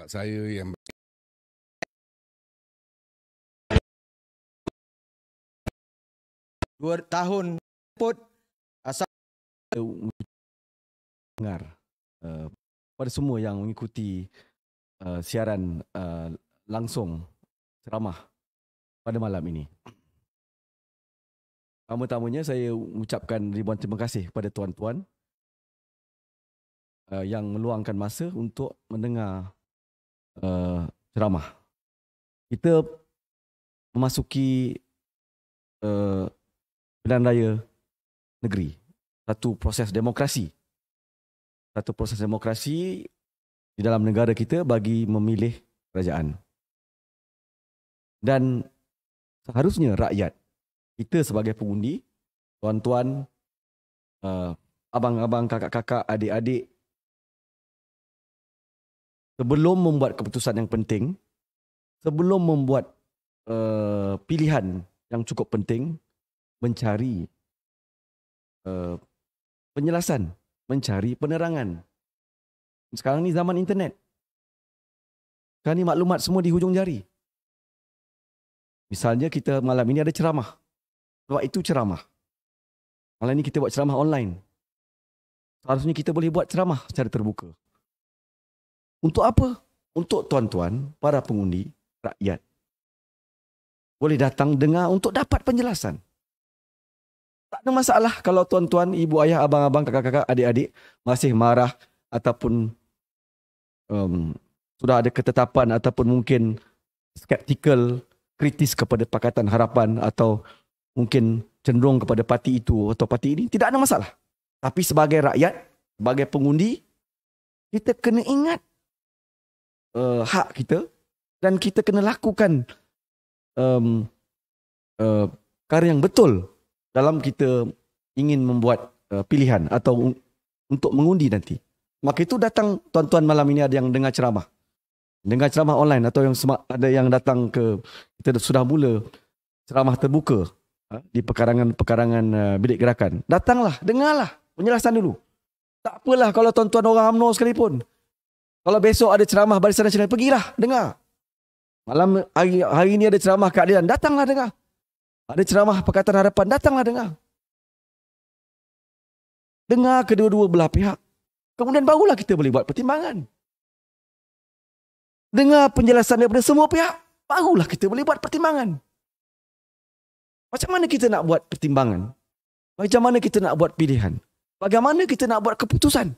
pak saya yang dua tahun put asal dengar eh, pada semua yang mengikuti uh, siaran uh, langsung ceramah pada malam ini. pertama tamunya saya ucapkan ribuan terima kasih kepada tuan-tuan uh, yang meluangkan masa untuk mendengar uh, ceramah. Kita memasuki uh, eh, pilihan raya negeri. Satu proses demokrasi. Satu proses demokrasi di dalam negara kita bagi memilih kerajaan. Dan seharusnya rakyat, kita sebagai pengundi, tuan-tuan, uh, abang-abang, kakak-kakak, adik-adik, sebelum membuat keputusan yang penting, sebelum membuat uh, pilihan yang cukup penting, mencari uh, penjelasan, mencari penerangan. Sekarang ni zaman internet. Sekarang ni maklumat semua di hujung jari. Misalnya kita malam ini ada ceramah. Sebab itu ceramah. Malam ini kita buat ceramah online. Seharusnya kita boleh buat ceramah secara terbuka. Untuk apa? Untuk tuan-tuan, para pengundi, rakyat. Boleh datang dengar untuk dapat penjelasan. Tak ada masalah kalau tuan-tuan, ibu ayah, abang-abang, kakak-kakak, adik-adik masih marah ataupun um, sudah ada ketetapan ataupun mungkin skeptikal, kritis kepada Pakatan Harapan atau mungkin cenderung kepada parti itu atau parti ini. Tidak ada masalah. Tapi sebagai rakyat, sebagai pengundi, kita kena ingat uh, hak kita dan kita kena lakukan um, uh, perkara yang betul dalam kita ingin membuat uh, pilihan atau untuk mengundi nanti. Maka itu datang tuan-tuan malam ini ada yang dengar ceramah. Dengar ceramah online atau yang semak, ada yang datang ke kita sudah mula ceramah terbuka uh, di pekarangan-pekarangan uh, bilik gerakan. Datanglah, dengarlah penjelasan dulu. Tak apalah kalau tuan-tuan orang UMNO sekalipun. Kalau besok ada ceramah Barisan Nasional, pergilah dengar. Malam hari, hari ini ada ceramah keadilan, datanglah dengar. Ada ceramah Pakatan Harapan, datanglah dengar. Dengar kedua-dua belah pihak. Kemudian barulah kita boleh buat pertimbangan. Dengar penjelasan daripada semua pihak. Barulah kita boleh buat pertimbangan. Macam mana kita nak buat pertimbangan? Macam mana kita nak buat pilihan? Bagaimana kita nak buat keputusan?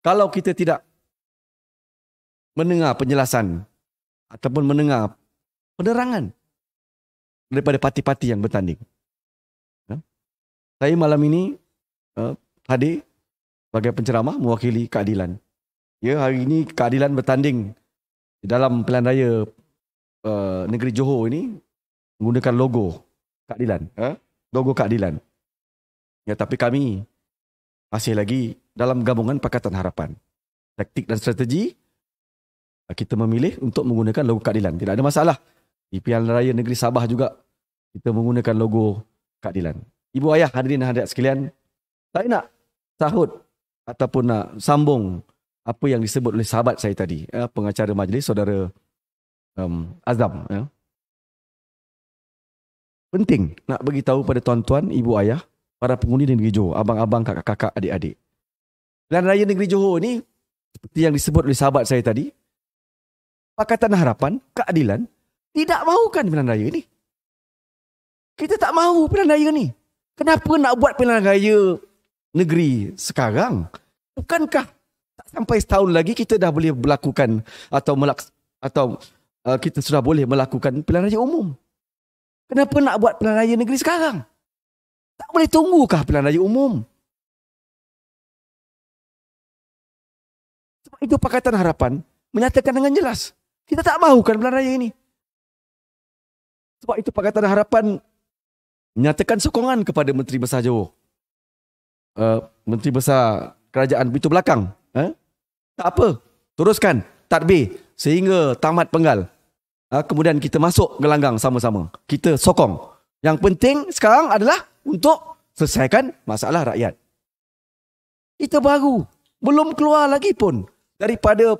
Kalau kita tidak mendengar penjelasan ataupun mendengar penerangan daripada parti-parti yang bertanding. Ya. Saya malam ini uh, hadir sebagai penceramah mewakili keadilan. Ya, hari ini keadilan bertanding dalam pilihan raya uh, negeri Johor ini menggunakan logo keadilan. Ha? Logo keadilan. Ya, tapi kami masih lagi dalam gabungan Pakatan Harapan. Taktik dan strategi kita memilih untuk menggunakan logo keadilan. Tidak ada masalah. Di pilihan raya negeri Sabah juga, kita menggunakan logo keadilan. Ibu ayah hadirin dan hadirat sekalian, saya nak sahut ataupun nak sambung apa yang disebut oleh sahabat saya tadi, ya, pengacara majlis, saudara um, Azam. Ya. Penting nak bagi tahu pada tuan-tuan, ibu ayah, para pengundi di negeri Johor, abang-abang, kakak-kakak, adik-adik. Pilihan raya negeri Johor ni, seperti yang disebut oleh sahabat saya tadi, Pakatan Harapan, Keadilan, tidak mahukan pilihan raya ini. Kita tak mahu pilihan raya ini. Kenapa nak buat pilihan raya negeri sekarang? Bukankah tak sampai setahun lagi kita dah boleh melakukan atau melaks atau uh, kita sudah boleh melakukan pilihan raya umum? Kenapa nak buat pilihan raya negeri sekarang? Tak boleh tunggukah pilihan raya umum? Sebab itu Pakatan Harapan menyatakan dengan jelas kita tak mahu kan bulan raya ini. Sebab itu Pakatan Harapan menyatakan sokongan kepada Menteri Besar Johor. Uh, Menteri Besar Kerajaan itu belakang. Eh? Tak apa. Teruskan. Tadbir. Sehingga tamat penggal. Uh, kemudian kita masuk gelanggang sama-sama. Kita sokong. Yang penting sekarang adalah untuk selesaikan masalah rakyat. Kita baru. Belum keluar lagi pun daripada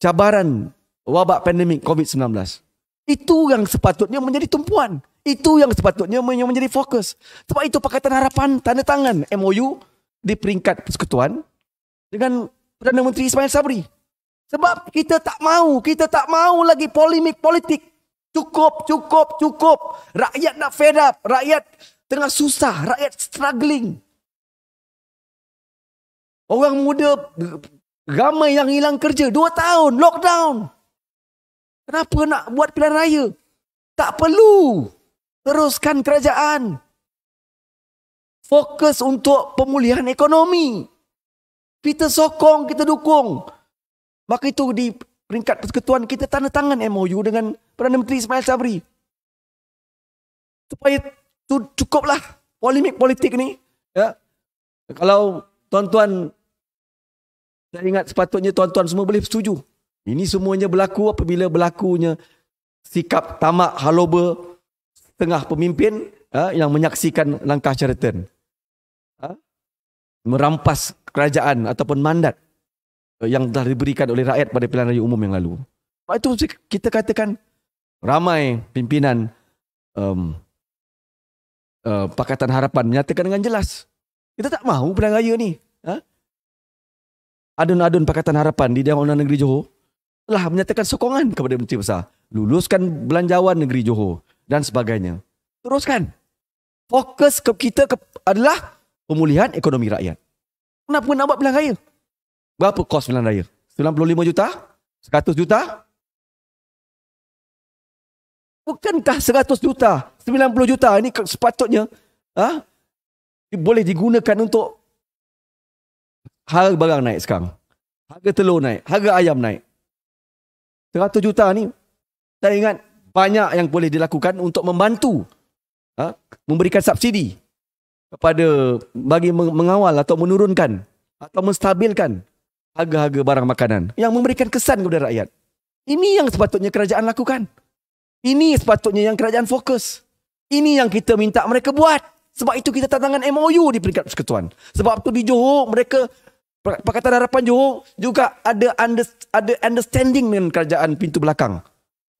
cabaran wabak pandemik COVID-19. Itu yang sepatutnya menjadi tumpuan. Itu yang sepatutnya menjadi fokus. Sebab itu Pakatan Harapan tanda tangan MOU di peringkat persekutuan dengan Perdana Menteri Ismail Sabri. Sebab kita tak mau, kita tak mau lagi polemik politik. Cukup, cukup, cukup. Rakyat nak fed up. Rakyat tengah susah. Rakyat struggling. Orang muda ramai yang hilang kerja. Dua tahun, lockdown. Kenapa nak buat pilihan raya? Tak perlu. Teruskan kerajaan. Fokus untuk pemulihan ekonomi. Kita sokong, kita dukung. Maka itu di peringkat persekutuan kita tanda tangan MOU dengan Perdana Menteri Ismail Sabri. Supaya tu cukuplah polemik politik ni. Ya. Kalau tuan-tuan saya ingat sepatutnya tuan-tuan semua boleh setuju. Ini semuanya berlaku apabila berlakunya sikap tamak haloba tengah pemimpin eh, yang menyaksikan langkah Sheraton. Eh, merampas kerajaan ataupun mandat eh, yang telah diberikan oleh rakyat pada pilihan raya umum yang lalu. Sebab itu kita katakan ramai pimpinan um, uh, Pakatan Harapan menyatakan dengan jelas. Kita tak mahu pilihan raya ni. Adun-adun Pakatan Harapan di Dewan Undang Negeri Johor telah menyatakan sokongan kepada Menteri Besar. Luluskan belanjawan negeri Johor dan sebagainya. Teruskan. Fokus ke kita ke, adalah pemulihan ekonomi rakyat. Kenapa nak buat pilihan raya? Berapa kos pilihan raya? 95 juta? 100 juta? Bukankah 100 juta, 90 juta ini sepatutnya ha, boleh digunakan untuk harga barang naik sekarang. Harga telur naik, harga ayam naik. 100 juta ni saya ingat banyak yang boleh dilakukan untuk membantu ha, memberikan subsidi kepada bagi mengawal atau menurunkan atau menstabilkan harga-harga barang makanan yang memberikan kesan kepada rakyat. Ini yang sepatutnya kerajaan lakukan. Ini sepatutnya yang kerajaan fokus. Ini yang kita minta mereka buat. Sebab itu kita tantangan MOU di peringkat persekutuan. Sebab tu di Johor mereka Pakatan Harapan Johor juga ada under, ada understanding dengan kerajaan pintu belakang.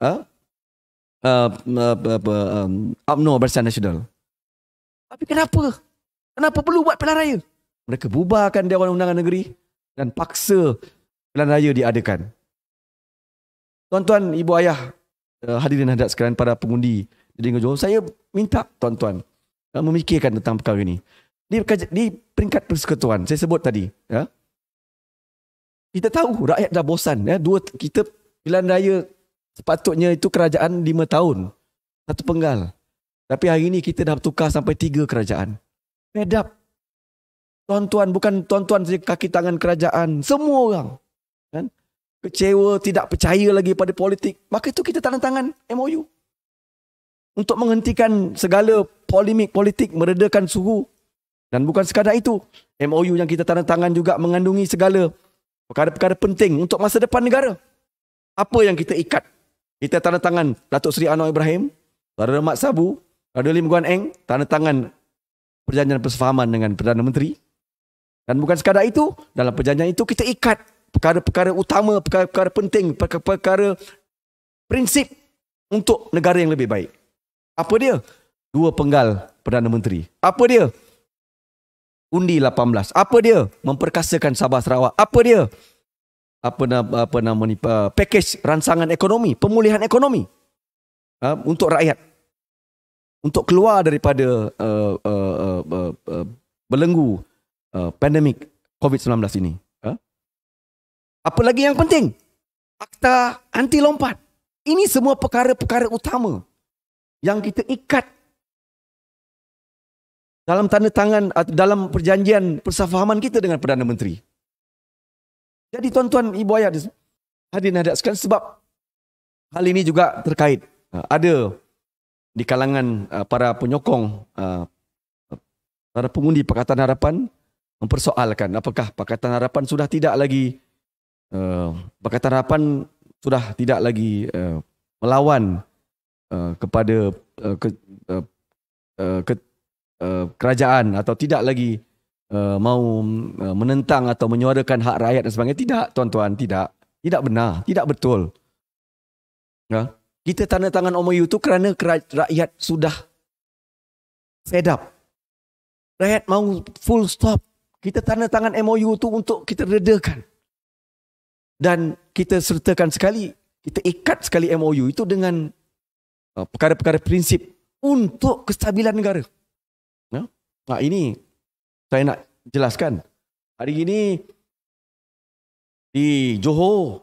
Ha? Uh, ha, apa, ha, ha, UMNO Barisan Nasional. Tapi kenapa? Kenapa perlu buat pelan raya? Mereka bubarkan Dewan Undangan Negeri dan paksa pelan raya diadakan. Tuan-tuan, ibu ayah eh, hadirin hadirat sekalian para pengundi di Johor, saya minta tuan-tuan eh, memikirkan tentang perkara ini di, di peringkat persekutuan saya sebut tadi ya kita tahu rakyat dah bosan ya dua kita pilihan raya sepatutnya itu kerajaan lima tahun satu penggal tapi hari ini kita dah tukar sampai tiga kerajaan medap tuan-tuan bukan tuan-tuan saja kaki tangan kerajaan semua orang kan kecewa tidak percaya lagi pada politik maka itu kita tanda tangan MOU untuk menghentikan segala polemik politik meredakan suhu dan bukan sekadar itu, MOU yang kita tanda tangan juga mengandungi segala perkara-perkara penting untuk masa depan negara. Apa yang kita ikat? Kita tanda tangan Datuk Seri Anwar Ibrahim, Tuan Mat Sabu, Tuan Lim Guan Eng, tanda tangan perjanjian persefahaman dengan Perdana Menteri. Dan bukan sekadar itu, dalam perjanjian itu kita ikat perkara-perkara utama, perkara-perkara penting, perkara-perkara prinsip untuk negara yang lebih baik. Apa dia? Dua penggal Perdana Menteri. Apa dia? Undi 18. Apa dia? Memperkasakan Sabah Sarawak. Apa dia? Apa nama, apa nama ni? Uh, Pakej ransangan ekonomi. Pemulihan ekonomi. Uh, untuk rakyat. Untuk keluar daripada uh, uh, uh, uh, uh, belenggu uh, pandemik COVID-19 ini. Uh? Apa lagi yang penting? Akta anti lompat. Ini semua perkara-perkara utama yang kita ikat dalam tanda tangan atau dalam perjanjian persefahaman kita dengan Perdana Menteri. Jadi tuan-tuan ibu ayah hadirin hadirat sekalian sebab hal ini juga terkait ah, ada di kalangan ah, para penyokong ah, para pengundi Pakatan Harapan mempersoalkan apakah Pakatan Harapan sudah tidak lagi Pakatan Harapan sudah tidak lagi melawan kepada ke, ke, Eh, kerajaan atau tidak lagi uh, mau uh, menentang atau menyuarakan hak rakyat dan sebagainya. Tidak, tuan-tuan, tidak. Tidak benar, tidak betul. Ya. Kita tanda tangan MOU itu kerana rakyat sudah fed up. Rakyat mau full stop. Kita tanda tangan MOU itu untuk kita redakan. Dan kita sertakan sekali, kita ikat sekali MOU itu dengan uh, perkara-perkara prinsip untuk kestabilan negara. Nah, ini saya nak jelaskan. Hari ini di Johor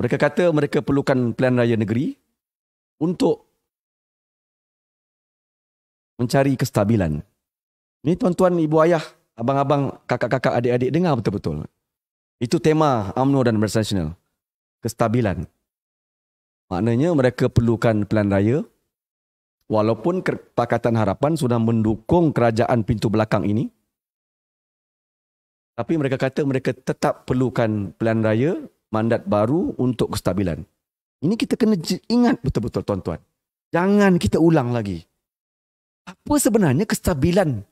mereka kata mereka perlukan pilihan raya negeri untuk mencari kestabilan. Ini tuan-tuan, ibu ayah, abang-abang, kakak-kakak, adik-adik dengar betul-betul. Itu tema UMNO dan Bersasional. Kestabilan. Maknanya mereka perlukan pelan raya walaupun Pakatan Harapan sudah mendukung kerajaan pintu belakang ini, tapi mereka kata mereka tetap perlukan pelan raya, mandat baru untuk kestabilan. Ini kita kena ingat betul-betul tuan-tuan. Jangan kita ulang lagi. Apa sebenarnya kestabilan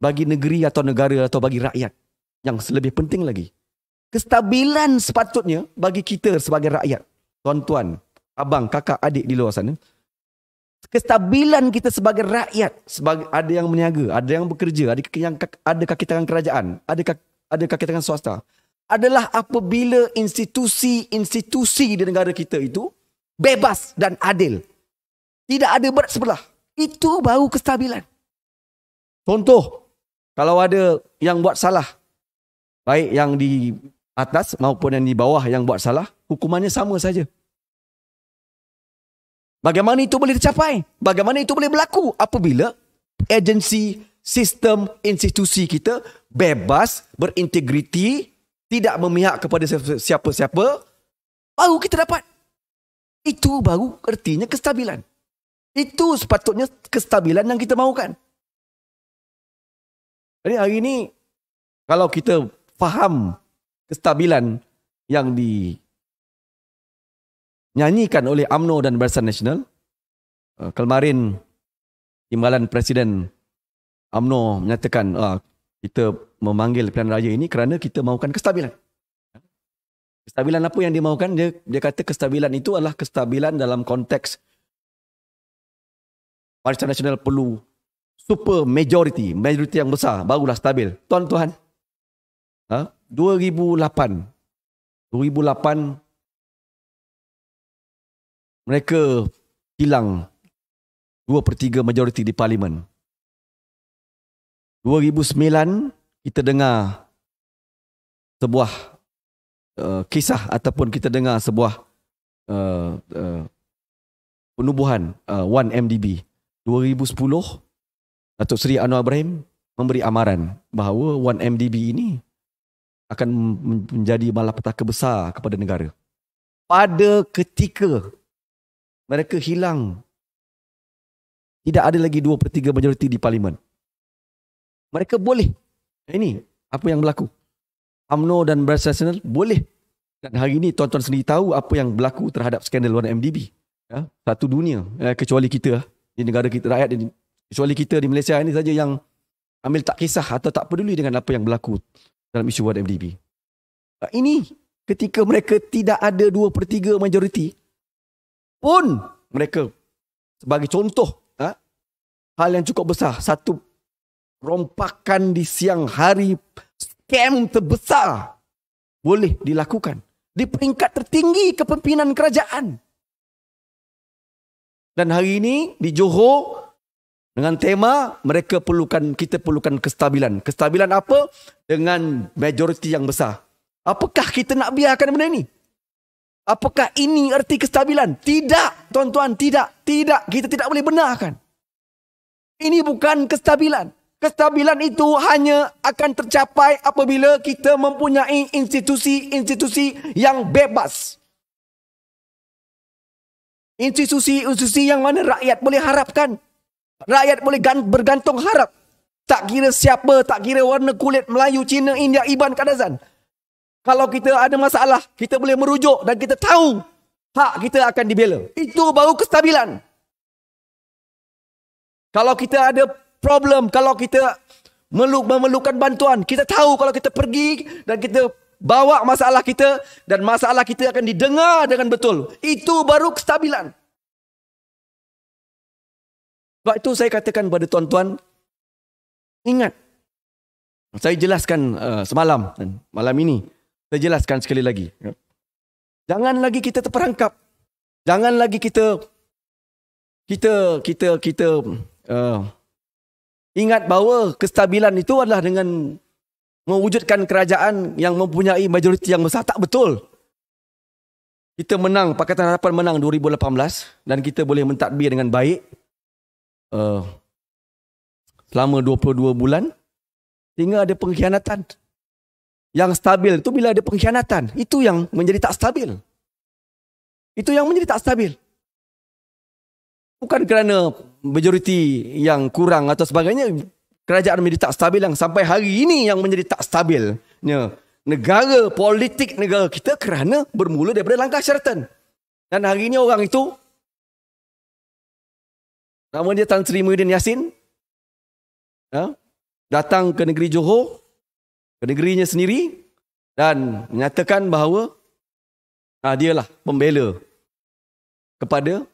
bagi negeri atau negara atau bagi rakyat? Yang lebih penting lagi. Kestabilan sepatutnya bagi kita sebagai rakyat. Tuan-tuan, abang, kakak, adik di luar sana kestabilan kita sebagai rakyat sebagai ada yang meniaga ada yang bekerja ada yang ada kaki tangan kerajaan ada ada kaki tangan swasta adalah apabila institusi-institusi di negara kita itu bebas dan adil tidak ada berat sebelah itu baru kestabilan contoh kalau ada yang buat salah baik yang di atas maupun yang di bawah yang buat salah hukumannya sama saja Bagaimana itu boleh tercapai? Bagaimana itu boleh berlaku apabila agensi, sistem, institusi kita bebas, berintegriti, tidak memihak kepada siapa-siapa, baru kita dapat. Itu baru artinya kestabilan. Itu sepatutnya kestabilan yang kita mahukan. Jadi hari ini, kalau kita faham kestabilan yang di nyanyikan oleh Amno dan Barisan Nasional. Uh, kemarin timbalan Presiden Amno menyatakan uh, kita memanggil pilihan raya ini kerana kita mahukan kestabilan. Kestabilan apa yang dia mahukan? Dia, dia kata kestabilan itu adalah kestabilan dalam konteks Barisan Nasional perlu super majority, majority yang besar, barulah stabil. Tuan-tuan, ha? 2008, 2008 mereka hilang dua per 3 majoriti di parlimen. 2009 kita dengar sebuah uh, kisah ataupun kita dengar sebuah uh, uh, penubuhan uh, 1MDB. 2010 Datuk Seri Anwar Ibrahim memberi amaran bahawa 1MDB ini akan menjadi malapetaka besar kepada negara. Pada ketika mereka hilang. Tidak ada lagi dua per 3 majoriti di parlimen. Mereka boleh. Ini apa yang berlaku. UMNO dan Barisan Nasional boleh. Dan hari ini tuan-tuan sendiri tahu apa yang berlaku terhadap skandal warna MDB. Ya, satu dunia. Ya, kecuali kita. Eh, di negara kita, rakyat. Di, kecuali kita di Malaysia ini saja yang ambil tak kisah atau tak peduli dengan apa yang berlaku dalam isu warna MDB. Ini ketika mereka tidak ada dua per 3 majoriti pun mereka sebagai contoh ha, hal yang cukup besar satu rompakan di siang hari skam terbesar boleh dilakukan di peringkat tertinggi kepimpinan kerajaan dan hari ini di Johor dengan tema mereka perlukan kita perlukan kestabilan kestabilan apa dengan majoriti yang besar apakah kita nak biarkan benda ini Apakah ini erti kestabilan? Tidak, tuan-tuan, tidak. Tidak, kita tidak boleh benarkan. Ini bukan kestabilan. Kestabilan itu hanya akan tercapai apabila kita mempunyai institusi-institusi yang bebas. Institusi-institusi yang mana rakyat boleh harapkan. Rakyat boleh bergantung harap. Tak kira siapa, tak kira warna kulit Melayu, Cina, India, Iban, Kadazan kalau kita ada masalah, kita boleh merujuk dan kita tahu hak kita akan dibela. Itu baru kestabilan. Kalau kita ada problem, kalau kita memerlukan bantuan, kita tahu kalau kita pergi dan kita bawa masalah kita dan masalah kita akan didengar dengan betul. Itu baru kestabilan. Sebab itu saya katakan kepada tuan-tuan, ingat. Saya jelaskan uh, semalam, malam ini. Saya jelaskan sekali lagi. Jangan lagi kita terperangkap. Jangan lagi kita kita kita kita uh, ingat bahawa kestabilan itu adalah dengan mewujudkan kerajaan yang mempunyai majoriti yang besar tak betul. Kita menang Pakatan Harapan menang 2018 dan kita boleh mentadbir dengan baik uh, selama 22 bulan sehingga ada pengkhianatan yang stabil itu bila ada pengkhianatan. Itu yang menjadi tak stabil. Itu yang menjadi tak stabil. Bukan kerana majoriti yang kurang atau sebagainya. Kerajaan menjadi tak stabil yang sampai hari ini yang menjadi tak stabilnya. Negara, politik negara kita kerana bermula daripada langkah syaratan. Dan hari ini orang itu, nama dia Tan Sri Muhyiddin Yassin, ya, datang ke negeri Johor ke negerinya sendiri dan menyatakan bahawa ah, dia lah pembela kepada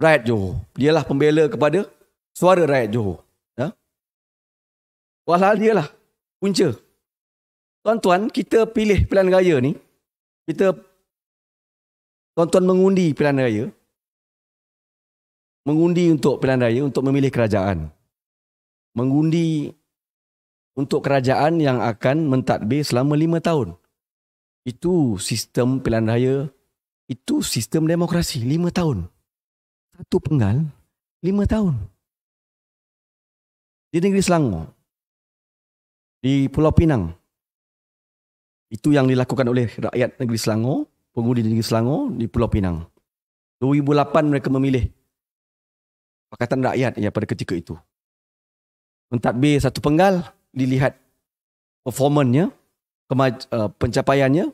rakyat Johor. Dia lah pembela kepada suara rakyat Johor. Ya? Walhal dia lah punca. Tuan-tuan, kita pilih pilihan raya ni. Kita tuan-tuan mengundi pilihan raya. Mengundi untuk pilihan raya, untuk memilih kerajaan. Mengundi untuk kerajaan yang akan mentadbir selama lima tahun. Itu sistem pilihan raya, itu sistem demokrasi, lima tahun. Satu penggal, lima tahun. Di negeri Selangor, di Pulau Pinang, itu yang dilakukan oleh rakyat negeri Selangor, pengundi negeri Selangor di Pulau Pinang. 2008 mereka memilih Pakatan Rakyat ya pada ketika itu. Mentadbir satu penggal, dilihat performannya, uh, pencapaiannya,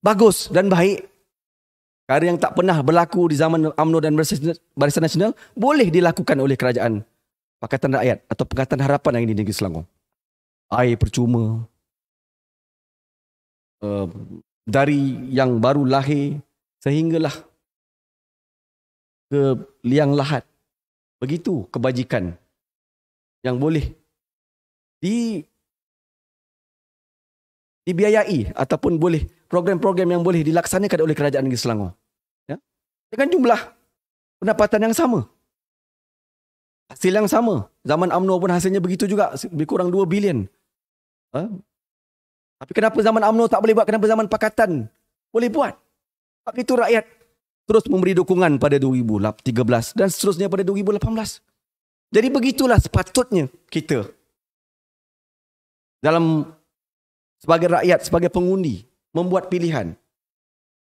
bagus dan baik. Perkara yang tak pernah berlaku di zaman UMNO dan Barisan Nasional boleh dilakukan oleh kerajaan Pakatan Rakyat atau Pakatan Harapan yang ini di Negeri Selangor. Air percuma. Uh, dari yang baru lahir sehinggalah ke liang lahat. Begitu kebajikan yang boleh di dibiayai ataupun boleh program-program yang boleh dilaksanakan oleh kerajaan negeri Selangor. Ya. Dengan jumlah pendapatan yang sama. Hasil yang sama. Zaman Amno pun hasilnya begitu juga. Lebih kurang 2 bilion. Ha? Tapi kenapa zaman Amno tak boleh buat? Kenapa zaman Pakatan boleh buat? Sebab itu rakyat terus memberi dukungan pada 2013 dan seterusnya pada 2018. Jadi begitulah sepatutnya kita dalam sebagai rakyat, sebagai pengundi, membuat pilihan.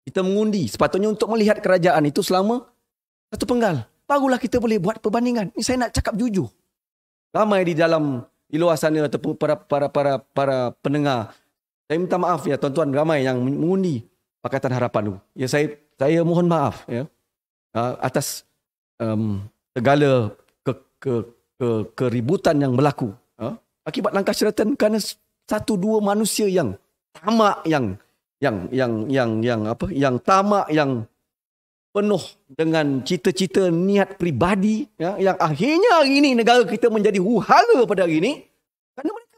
Kita mengundi sepatutnya untuk melihat kerajaan itu selama satu penggal. Barulah kita boleh buat perbandingan. Ini saya nak cakap jujur. Ramai di dalam di luar sana ataupun para, para para para pendengar. Saya minta maaf ya tuan-tuan ramai yang mengundi Pakatan Harapan itu. Ya saya saya mohon maaf ya uh, atas um, segala ke, ke, ke, keributan yang berlaku akibat langkah syaitan kerana satu dua manusia yang tamak yang yang yang yang yang apa yang tamak yang penuh dengan cita-cita niat pribadi ya, yang akhirnya hari ini negara kita menjadi huhara pada hari ini kerana mereka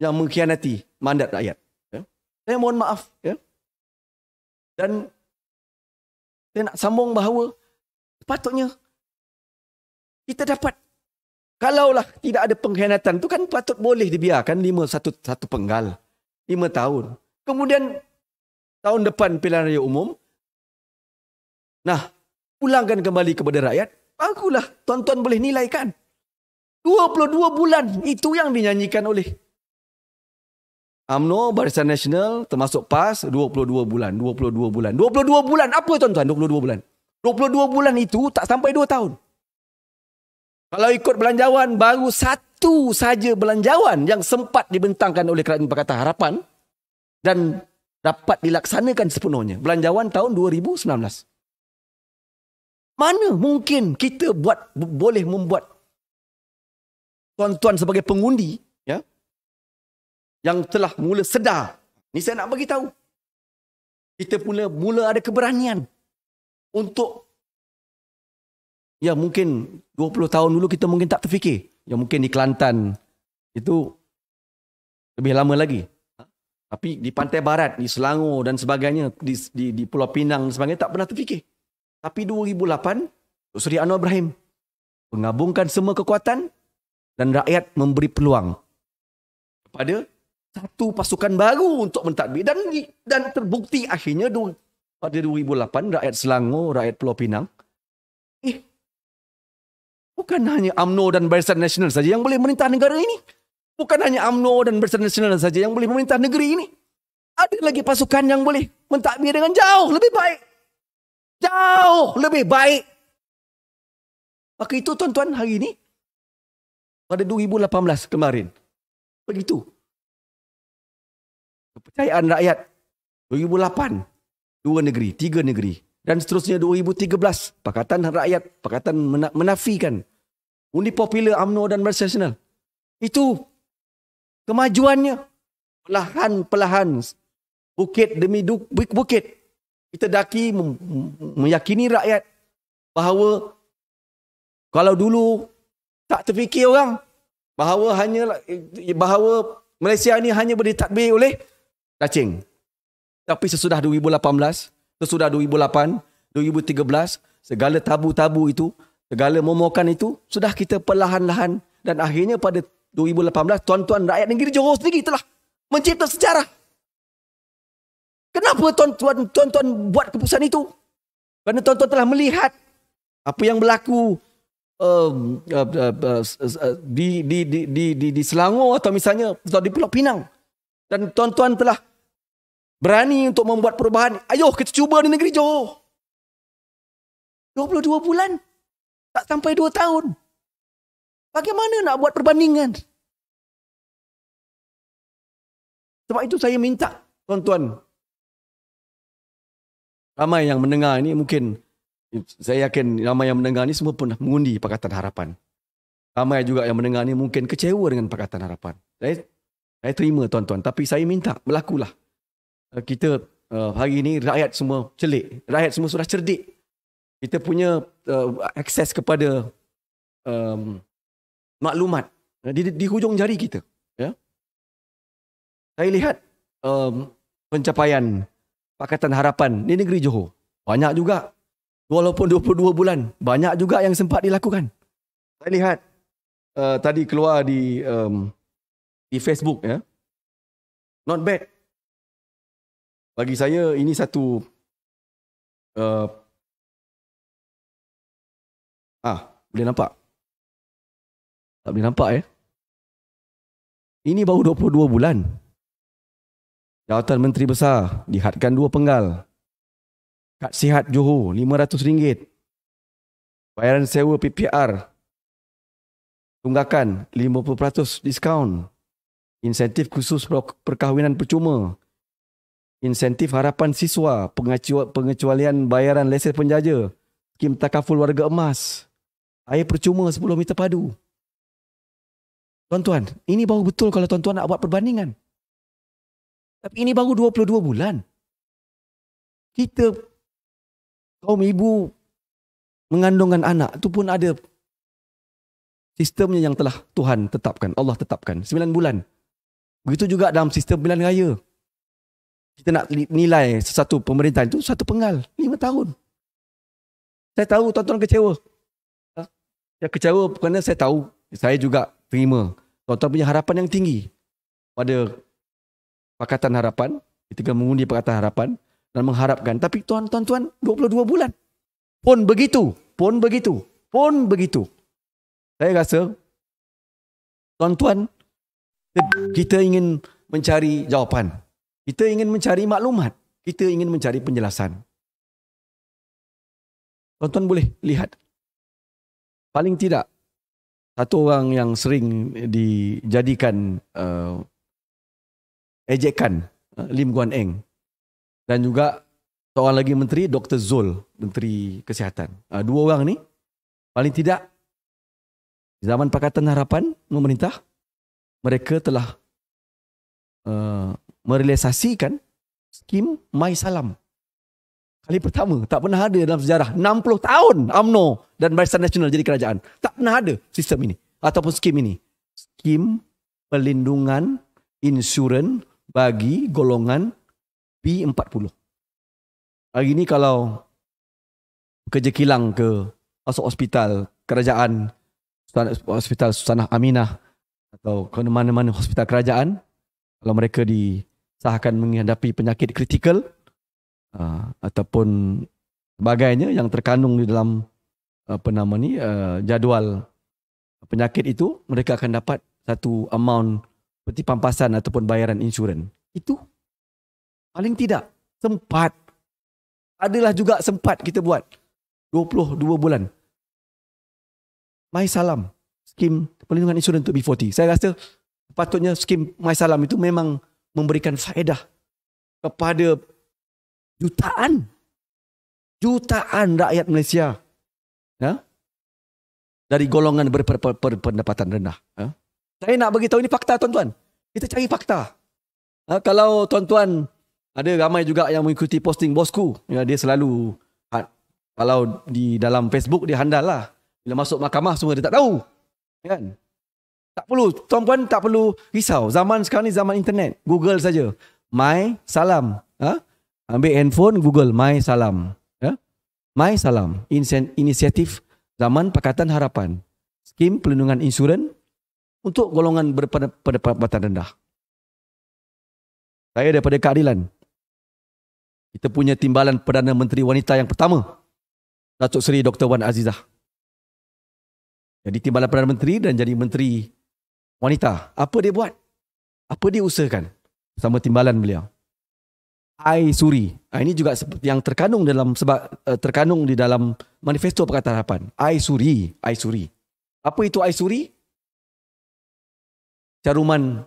yang mengkhianati mandat rakyat. Ya. Saya mohon maaf. Ya. Dan saya nak sambung bahawa sepatutnya kita dapat Kalaulah tidak ada pengkhianatan tu kan patut boleh dibiarkan lima satu satu penggal lima tahun. Kemudian tahun depan pilihan raya umum. Nah, pulangkan kembali kepada rakyat. Bagulah, tuan-tuan boleh nilaikan. 22 bulan itu yang dinyanyikan oleh Amno Barisan Nasional, termasuk PAS, 22 bulan, 22 bulan. 22 bulan, apa tuan-tuan 22 bulan? 22 bulan itu tak sampai 2 tahun. Kalau ikut belanjawan, baru satu saja belanjawan yang sempat dibentangkan oleh Kerajaan Pakatan Harapan dan dapat dilaksanakan sepenuhnya. Belanjawan tahun 2019. Mana mungkin kita buat boleh membuat tuan-tuan sebagai pengundi ya, yang telah mula sedar. Ini saya nak bagi tahu. Kita pula mula ada keberanian untuk Ya mungkin 20 tahun dulu kita mungkin tak terfikir. Ya mungkin di Kelantan itu lebih lama lagi. Ha? Tapi di Pantai Barat, di Selangor dan sebagainya, di, di, di Pulau Pinang dan sebagainya, tak pernah terfikir. Tapi 2008, Tuk Seri Anwar Ibrahim mengabungkan semua kekuatan dan rakyat memberi peluang kepada satu pasukan baru untuk mentadbir. Dan, dan terbukti akhirnya pada 2008, rakyat Selangor, rakyat Pulau Pinang, bukan hanya UMNO dan Barisan Nasional saja yang boleh memerintah negara ini. Bukan hanya UMNO dan Barisan Nasional saja yang boleh memerintah negeri ini. Ada lagi pasukan yang boleh mentadbir dengan jauh lebih baik. Jauh lebih baik. Maka itu tuan-tuan hari ini pada 2018 kemarin. Begitu. Kepercayaan rakyat 2008 dua negeri, tiga negeri dan seterusnya 2013 Pakatan Rakyat, Pakatan menafikan Undi popular UMNO dan Barisan Nasional. Itu kemajuannya. Perlahan-perlahan bukit demi bukit. Kita daki meyakini rakyat bahawa kalau dulu tak terfikir orang bahawa hanya bahawa Malaysia ini hanya boleh takbir oleh cacing. Tapi sesudah 2018, sesudah 2008, 2013, segala tabu-tabu itu segala momokan itu sudah kita perlahan-lahan dan akhirnya pada 2018 tuan-tuan rakyat negeri Johor sendiri telah mencipta sejarah. Kenapa tuan-tuan tuan-tuan buat keputusan itu? Kerana tuan-tuan telah melihat apa yang berlaku um, uh, uh, uh, uh, di, di, di di di di Selangor atau misalnya atau di Pulau Pinang dan tuan-tuan telah berani untuk membuat perubahan. Ayuh kita cuba di negeri Johor. 22 bulan tak sampai dua tahun. Bagaimana nak buat perbandingan? Sebab itu saya minta tuan-tuan. Ramai yang mendengar ini mungkin saya yakin ramai yang mendengar ini semua pun mengundi Pakatan Harapan. Ramai juga yang mendengar ini mungkin kecewa dengan Pakatan Harapan. Saya, saya terima tuan-tuan. Tapi saya minta berlakulah. Kita eh, hari ini rakyat semua celik. Rakyat semua sudah cerdik kita punya uh, akses kepada um, maklumat uh, di, di hujung jari kita. Ya? Saya lihat um, pencapaian Pakatan Harapan di negeri Johor. Banyak juga. Walaupun 22 bulan, banyak juga yang sempat dilakukan. Saya lihat uh, tadi keluar di um, di Facebook. ya, Not bad. Bagi saya, ini satu uh, Ah, ha, boleh nampak. Tak boleh nampak eh. Ini baru 22 bulan. Jawatan Menteri Besar dihadkan dua penggal. Kad sihat Johor RM500. Bayaran sewa PPR tunggakan 50% diskaun. Insentif khusus perkahwinan percuma. Insentif harapan siswa pengecualian bayaran lesen penjaja. Skim takaful warga emas. Air percuma 10 meter padu. Tuan-tuan, ini baru betul kalau tuan-tuan nak buat perbandingan. Tapi ini baru 22 bulan. Kita, kaum ibu mengandungkan anak itu pun ada sistemnya yang telah Tuhan tetapkan, Allah tetapkan. 9 bulan. Begitu juga dalam sistem pilihan raya. Kita nak nilai sesuatu pemerintahan itu satu penggal. 5 tahun. Saya tahu tuan-tuan kecewa. Yang kecewa kerana saya tahu saya juga terima. Tuan-tuan punya harapan yang tinggi pada Pakatan Harapan ketika mengundi Pakatan Harapan dan mengharapkan. Tapi tuan-tuan-tuan 22 bulan pun begitu, pun begitu, pun begitu. Saya rasa tuan-tuan kita ingin mencari jawapan. Kita ingin mencari maklumat. Kita ingin mencari penjelasan. Tuan-tuan boleh lihat paling tidak satu orang yang sering dijadikan uh, eh, ejekan uh, eh, Lim Guan Eng dan juga seorang lagi menteri Dr. Zul menteri kesihatan uh, dua orang ni paling tidak zaman Pakatan Harapan memerintah mereka telah uh, merealisasikan skim My Salam Kali pertama tak pernah ada dalam sejarah 60 tahun UMNO dan Barisan Nasional jadi kerajaan. Tak pernah ada sistem ini ataupun skim ini. Skim pelindungan insuran bagi golongan B40. Hari ini kalau kerja kilang ke masuk hospital kerajaan hospital Susanah Aminah atau ke mana-mana hospital kerajaan kalau mereka disahkan menghadapi penyakit kritikal uh, ataupun sebagainya yang terkandung di dalam apa nama ni uh, jadual penyakit itu mereka akan dapat satu amount seperti pampasan ataupun bayaran insurans itu paling tidak sempat adalah juga sempat kita buat 22 bulan Mai salam skim perlindungan insurans untuk B40 saya rasa patutnya skim Mai salam itu memang memberikan faedah kepada jutaan jutaan rakyat Malaysia ya dari golongan berpendapatan rendah ya saya nak bagi tahu ini fakta tuan-tuan kita cari fakta ya? kalau tuan-tuan ada ramai juga yang mengikuti posting bosku ya dia selalu kalau di dalam Facebook dia handal lah bila masuk mahkamah semua dia tak tahu kan tak perlu tuan-tuan tak perlu risau zaman sekarang ni zaman internet google saja my salam ha Ambil handphone Google My Salam. Ya? My Salam. Inisiatif Zaman Pakatan Harapan. Skim Pelindungan Insurans untuk golongan berpendapatan rendah. Saya daripada keadilan. Kita punya timbalan Perdana Menteri Wanita yang pertama. Datuk Seri Dr. Wan Azizah. Jadi timbalan Perdana Menteri dan jadi Menteri Wanita. Apa dia buat? Apa dia usahakan? Sama timbalan beliau. Ai Suri. Ah, ini juga seperti yang terkandung dalam sebab eh, terkandung di dalam manifesto Pakatan Harapan. Ai Suri, Ai Suri. Apa itu Ai Suri? Caruman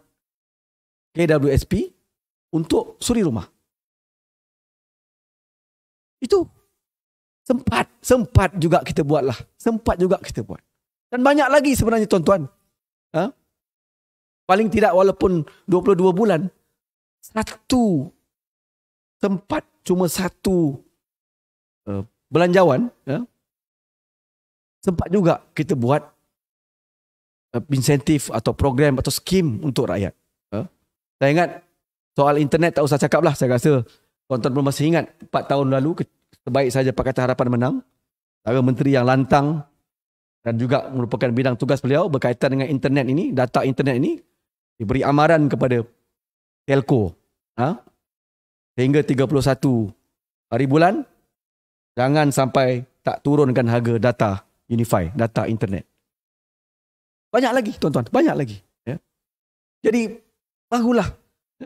KWSP untuk suri rumah. Itu sempat, sempat juga kita buatlah. Sempat juga kita buat. Dan banyak lagi sebenarnya tuan-tuan. Ha? Paling tidak walaupun 22 bulan, satu tempat cuma satu uh, belanjawan ya sempat juga kita buat uh, insentif atau program atau skim untuk rakyat ya. saya ingat soal internet tak usah cakap lah saya rasa tuan-tuan pun masih ingat 4 tahun lalu sebaik saja Pakatan Harapan menang para menteri yang lantang dan juga merupakan bidang tugas beliau berkaitan dengan internet ini data internet ini diberi amaran kepada telco ha? sehingga 31 hari bulan jangan sampai tak turunkan harga data unify data internet banyak lagi tuan-tuan banyak lagi ya jadi barulah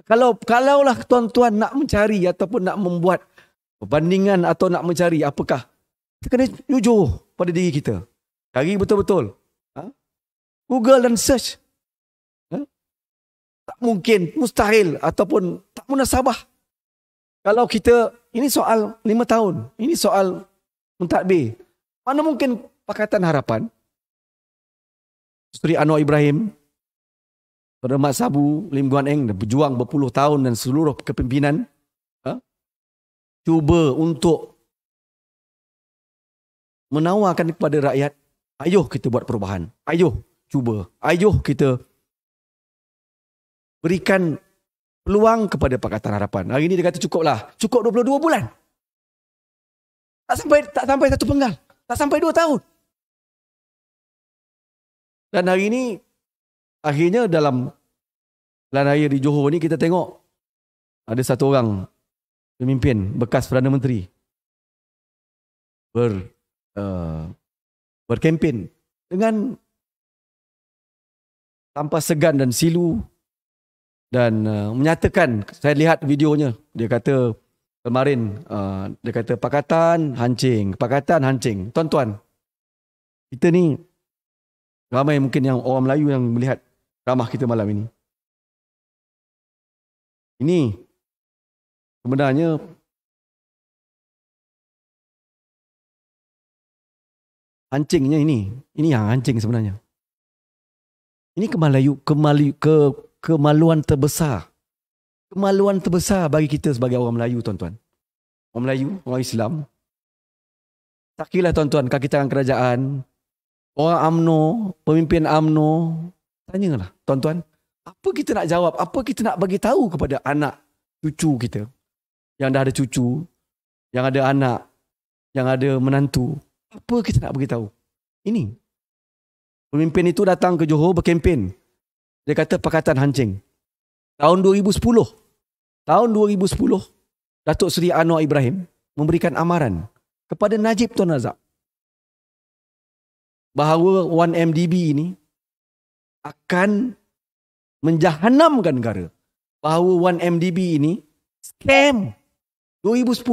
kalau kalaulah tuan-tuan nak mencari ataupun nak membuat perbandingan atau nak mencari apakah kita kena jujur pada diri kita cari betul-betul ha? Google dan search ha? tak mungkin mustahil ataupun tak munasabah kalau kita, ini soal lima tahun. Ini soal mentadbir. Mana mungkin Pakatan Harapan, Suri Anwar Ibrahim, Perdemak Sabu, Lim Guan Eng, berjuang berpuluh tahun dan seluruh kepimpinan, ha? cuba untuk menawarkan kepada rakyat, ayuh kita buat perubahan. Ayuh cuba. Ayuh kita berikan peluang kepada Pakatan Harapan. Hari ini dia kata cukup lah. Cukup 22 bulan. Tak sampai tak sampai satu penggal. Tak sampai dua tahun. Dan hari ini akhirnya dalam Lan Raya di Johor ni kita tengok ada satu orang pemimpin bekas Perdana Menteri ber uh, berkempen dengan tanpa segan dan silu dan uh, menyatakan saya lihat videonya dia kata kemarin uh, dia kata pakatan hancing pakatan hancing tuan-tuan kita ni ramai mungkin yang orang Melayu yang melihat ramah kita malam ini ini sebenarnya hancingnya ini ini yang hancing sebenarnya ini kemalayu kemalayu ke kemaluan terbesar. Kemaluan terbesar bagi kita sebagai orang Melayu, tuan-tuan. Orang Melayu, orang Islam. Tak kira tuan-tuan, kaki tangan kerajaan, orang UMNO, pemimpin UMNO, tanyalah tuan-tuan, apa kita nak jawab, apa kita nak bagi tahu kepada anak cucu kita yang dah ada cucu, yang ada anak, yang ada menantu, apa kita nak bagi tahu? Ini. Pemimpin itu datang ke Johor berkempen. Dia kata Pakatan Hancing. Tahun 2010. Tahun 2010, Datuk Seri Anwar Ibrahim memberikan amaran kepada Najib Tun Razak bahawa 1MDB ini akan menjahanamkan negara. Bahawa 1MDB ini scam. 2010,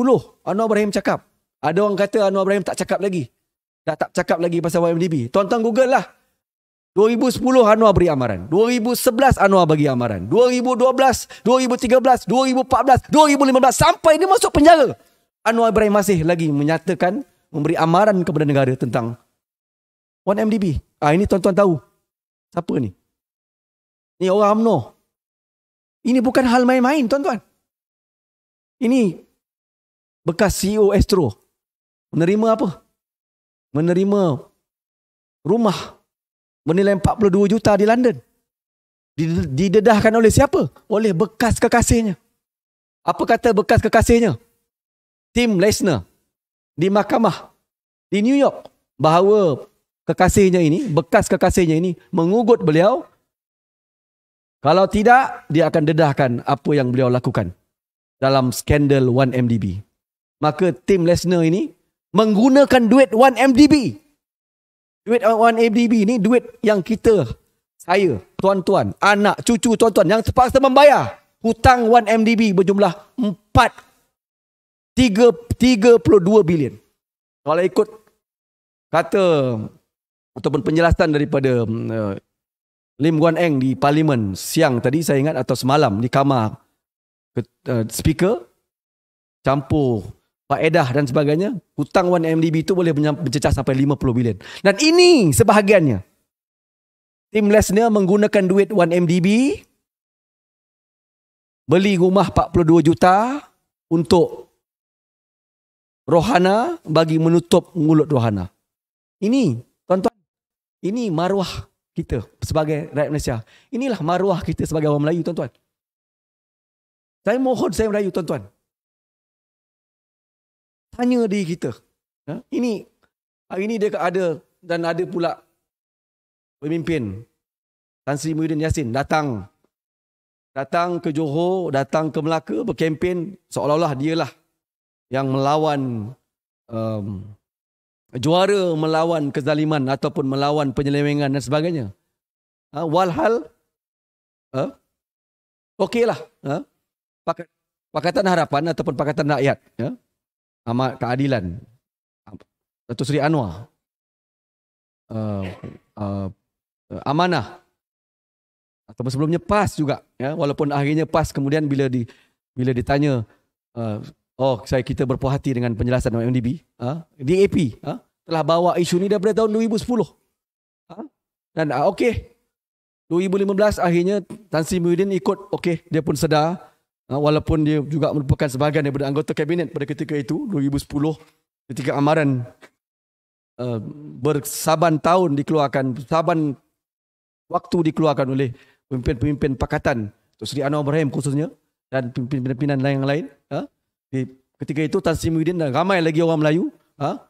Anwar Ibrahim cakap. Ada orang kata Anwar Ibrahim tak cakap lagi. Dah tak cakap lagi pasal 1MDB. tuan Google lah. 2010 Anwar beri amaran. 2011 Anwar bagi amaran. 2012, 2013, 2014, 2015 sampai dia masuk penjara. Anwar Ibrahim masih lagi menyatakan memberi amaran kepada negara tentang 1MDB. Ah ini tuan-tuan tahu. Siapa ni? Ini orang UMNO. Ini bukan hal main-main tuan-tuan. Ini bekas CEO Astro. Menerima apa? Menerima rumah bernilai 42 juta di London. Didedahkan oleh siapa? Oleh bekas kekasihnya. Apa kata bekas kekasihnya? Tim Lesnar di mahkamah di New York bahawa kekasihnya ini, bekas kekasihnya ini mengugut beliau. Kalau tidak, dia akan dedahkan apa yang beliau lakukan dalam skandal 1MDB. Maka tim Lesnar ini menggunakan duit 1MDB Duit 1ABDB ni duit yang kita, saya, tuan-tuan, anak, cucu tuan-tuan yang terpaksa membayar hutang 1MDB berjumlah 4 32 bilion. Kalau ikut kata ataupun penjelasan daripada uh, Lim Guan Eng di parlimen siang tadi saya ingat atau semalam di kamar uh, speaker campur faedah dan sebagainya, hutang 1MDB itu boleh mencecah sampai 50 bilion. Dan ini sebahagiannya. Tim Lesnia menggunakan duit 1MDB, beli rumah 42 juta untuk Rohana bagi menutup mulut Rohana. Ini, tuan-tuan, ini maruah kita sebagai rakyat Malaysia. Inilah maruah kita sebagai orang Melayu, tuan-tuan. Saya mohon saya merayu, tuan-tuan tanya diri kita. Ha? Ini hari ini dia ada dan ada pula pemimpin Tan Sri Muhyiddin Yassin datang datang ke Johor, datang ke Melaka berkempen seolah-olah dialah yang melawan um, juara melawan kezaliman ataupun melawan penyelewengan dan sebagainya. Ha, walhal ha, okeylah ha, pakatan harapan ataupun pakatan rakyat ya, Ahmad Keadilan Datuk Seri Anwar uh, uh, Amanah atau sebelumnya PAS juga ya walaupun akhirnya PAS kemudian bila di bila ditanya uh, oh saya kita berpuas hati dengan penjelasan MDB uh, ha? DAP uh, ha? telah bawa isu ni daripada tahun 2010 uh, ha? dan uh, okey 2015 akhirnya Tan Sri Muhyiddin ikut okey dia pun sedar Ha, walaupun dia juga merupakan sebahagian daripada anggota kabinet pada ketika itu 2010 ketika amaran uh, bersaban tahun dikeluarkan bersaban waktu dikeluarkan oleh pemimpin-pemimpin pakatan Tun Sri Anwar Ibrahim khususnya dan pemimpin pimpinan lain yang lain ha? di ketika itu Tan Sri Muhyiddin dan ramai lagi orang Melayu ha?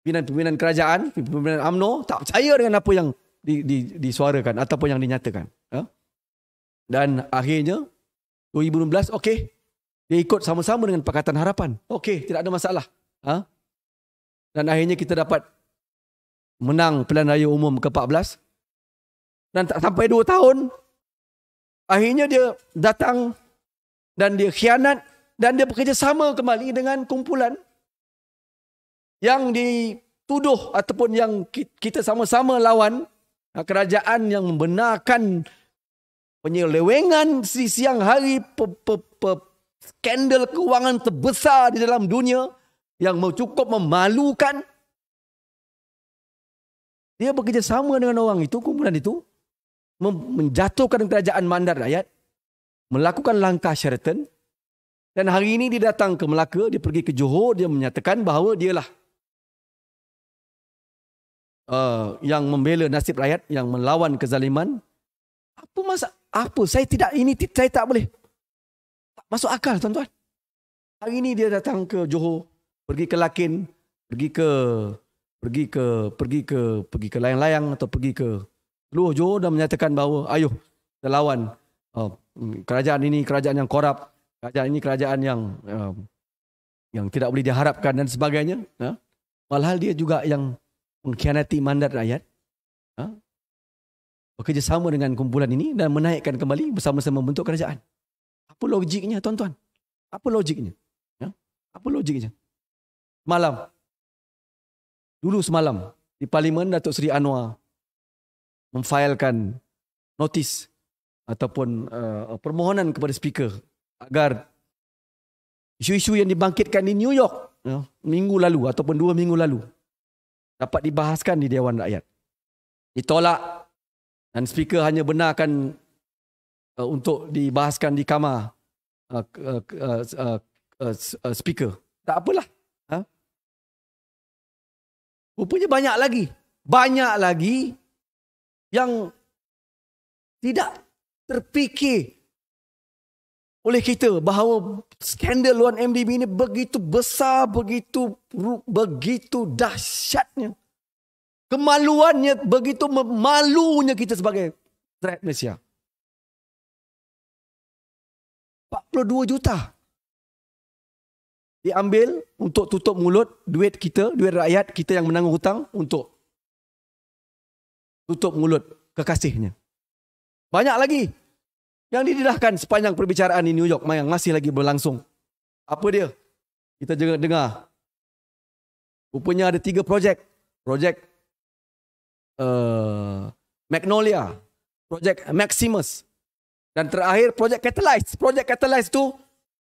pimpinan-pimpinan kerajaan pimpinan amno tak percaya dengan apa yang di, di, disuarakan ataupun yang dinyatakan ha? dan akhirnya 2016, okey. Dia ikut sama-sama dengan Pakatan Harapan. Okey, tidak ada masalah. Ha? Dan akhirnya kita dapat menang pilihan raya umum ke-14. Dan tak sampai dua tahun, akhirnya dia datang dan dia khianat dan dia bekerjasama kembali dengan kumpulan yang dituduh ataupun yang kita sama-sama lawan ha, kerajaan yang membenarkan penyelewengan si siang hari pe, pe, pe, skandal keuangan terbesar di dalam dunia yang cukup memalukan. Dia bekerjasama dengan orang itu, kumpulan itu, menjatuhkan kerajaan mandar rakyat, melakukan langkah syaratan. Dan hari ini dia datang ke Melaka, dia pergi ke Johor, dia menyatakan bahawa dialah uh, yang membela nasib rakyat, yang melawan kezaliman. Apa masalah? apa saya tidak ini saya tak boleh tak masuk akal tuan-tuan hari ini dia datang ke Johor pergi ke Lakin pergi ke pergi ke pergi ke pergi ke layang-layang atau pergi ke seluruh Johor dan menyatakan bahawa ayuh kita lawan oh, kerajaan ini kerajaan yang korup kerajaan ini kerajaan yang um, yang tidak boleh diharapkan dan sebagainya ha? walhal dia juga yang mengkhianati mandat rakyat ha? bekerjasama dengan kumpulan ini dan menaikkan kembali bersama-sama membentuk kerajaan. Apa logiknya tuan-tuan? Apa logiknya? Ya? Apa logiknya? Malam. Dulu semalam di Parlimen Datuk Seri Anwar memfailkan notis ataupun uh, uh, permohonan kepada speaker agar isu-isu yang dibangkitkan di New York ya, minggu lalu ataupun dua minggu lalu dapat dibahaskan di Dewan Rakyat. Ditolak dan speaker hanya benarkan uh, untuk dibahaskan di kamar uh, uh, uh, uh, uh, uh, speaker. Tak apalah. Ha? Rupanya banyak lagi. Banyak lagi yang tidak terfikir oleh kita bahawa skandal 1MDB ini begitu besar, begitu begitu dahsyatnya. Kemaluannya begitu malunya kita sebagai rakyat Malaysia. 42 juta. Diambil untuk tutup mulut duit kita, duit rakyat kita yang menanggung hutang untuk tutup mulut kekasihnya. Banyak lagi yang didedahkan sepanjang perbicaraan di New York yang masih lagi berlangsung. Apa dia? Kita juga dengar. Rupanya ada tiga projek. Projek uh, Magnolia, projek Maximus dan terakhir projek Catalyst. Projek Catalyst tu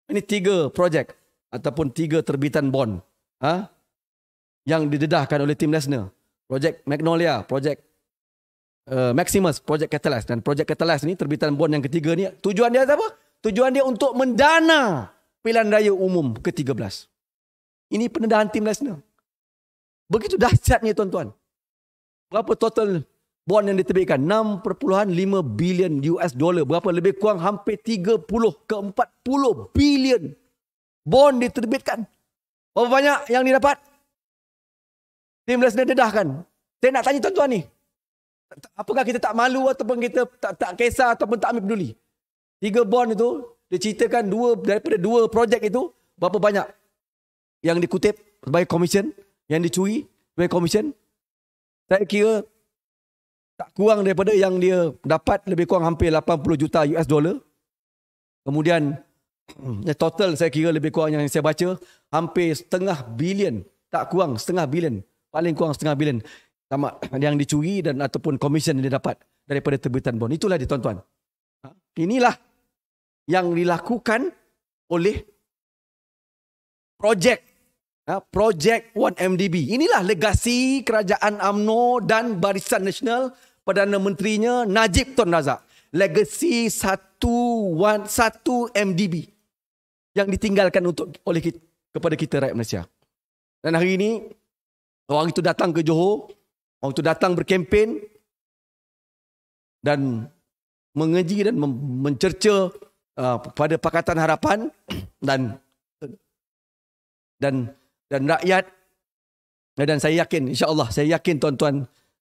ini tiga projek ataupun tiga terbitan bond ha? yang didedahkan oleh Tim Lesner. Projek Magnolia, projek uh, eh, Maximus, projek Catalyst dan projek Catalyst ni terbitan bond yang ketiga ni tujuan dia apa? Tujuan dia untuk mendana pilihan raya umum ke-13. Ini pendedahan Tim Lesner. Begitu dahsyatnya tuan-tuan. Berapa total bond yang diterbitkan? 6.5 bilion US dollar. Berapa lebih kurang hampir 30 ke 40 bilion bond diterbitkan. Berapa banyak yang didapat? Tim Lesnar dedahkan. Saya nak tanya tuan-tuan ni. Apakah kita tak malu ataupun kita tak, tak kisah ataupun tak ambil peduli? Tiga bond itu, diceritakan dua, daripada dua projek itu, berapa banyak yang dikutip sebagai komisen, yang dicuri sebagai komisen, saya kira tak kurang daripada yang dia dapat lebih kurang hampir 80 juta US dollar. Kemudian hmm, eh, total saya kira lebih kurang yang saya baca hampir setengah bilion, tak kurang setengah bilion, paling kurang setengah bilion sama yang dicuri dan ataupun komisen yang dia dapat daripada terbitan bond. Itulah dia tuan-tuan. Ha? Inilah yang dilakukan oleh projek Ya, Projek 1MDB. Inilah legasi kerajaan AMNO dan Barisan Nasional Perdana Menterinya Najib Tun Razak. Legasi 1MDB yang ditinggalkan untuk oleh kita, kepada kita rakyat Malaysia. Dan hari ini, orang itu datang ke Johor, orang itu datang berkempen dan mengeji dan mencerca uh, pada Pakatan Harapan dan dan dan rakyat eh, dan saya yakin insyaallah saya yakin tuan-tuan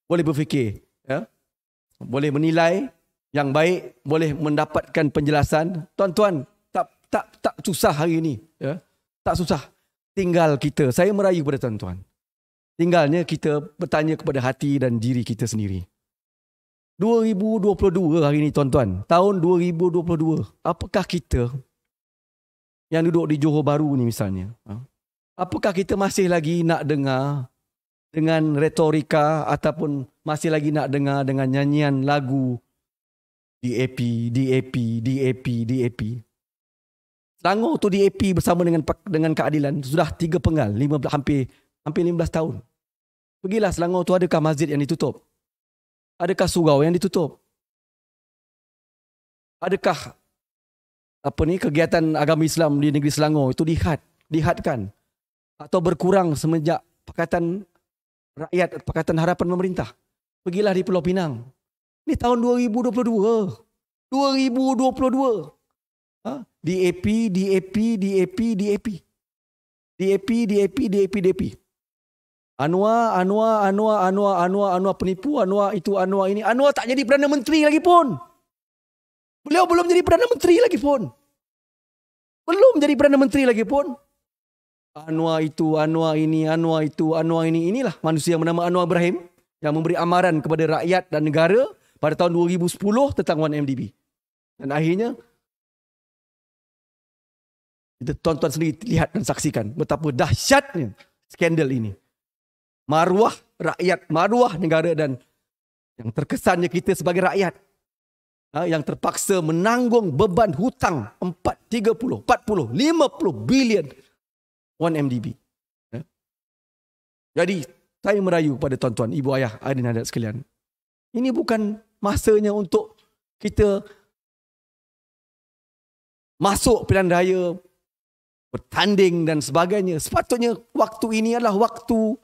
boleh berfikir ya boleh menilai yang baik boleh mendapatkan penjelasan tuan-tuan tak tak tak susah hari ini ya tak susah tinggal kita saya merayu kepada tuan-tuan tinggalnya kita bertanya kepada hati dan diri kita sendiri 2022 hari ini tuan-tuan tahun 2022 apakah kita yang duduk di Johor Baru ni misalnya ha? apakah kita masih lagi nak dengar dengan retorika ataupun masih lagi nak dengar dengan nyanyian lagu DAP, DAP, DAP, DAP. Selangor tu DAP bersama dengan dengan keadilan sudah tiga penggal, lima, hampir hampir 15 tahun. Pergilah Selangor tu adakah masjid yang ditutup? Adakah surau yang ditutup? Adakah apa ni kegiatan agama Islam di negeri Selangor itu lihat, lihatkan? atau berkurang semenjak Pakatan Rakyat, Pakatan Harapan Pemerintah. Pergilah di Pulau Pinang. Ini tahun 2022. 2022. di di di di EP, EP, EP, EP, di EP, di EP, di EP, di EP. Anwar, Anwar, Anwar, Anwar, Anwar, Anwar penipu, Anwar itu, Anwar ini. Anwar tak jadi Perdana Menteri lagi pun. Beliau belum jadi Perdana Menteri lagi pun. Belum jadi Perdana Menteri lagi pun. Anwar itu, Anwar ini, Anwar itu, Anwar ini. Inilah manusia yang bernama Anwar Ibrahim yang memberi amaran kepada rakyat dan negara pada tahun 2010 tentang 1MDB. Dan akhirnya, kita tuan-tuan sendiri lihat dan saksikan betapa dahsyatnya skandal ini. Maruah rakyat, maruah negara dan yang terkesannya kita sebagai rakyat ha, yang terpaksa menanggung beban hutang 4, 30, 40, 50 bilion 1MDB. Ya? Jadi, saya merayu pada tuan-tuan, ibu ayah, adik adik sekalian. Ini bukan masanya untuk kita masuk pilihan raya, bertanding dan sebagainya. Sepatutnya waktu ini adalah waktu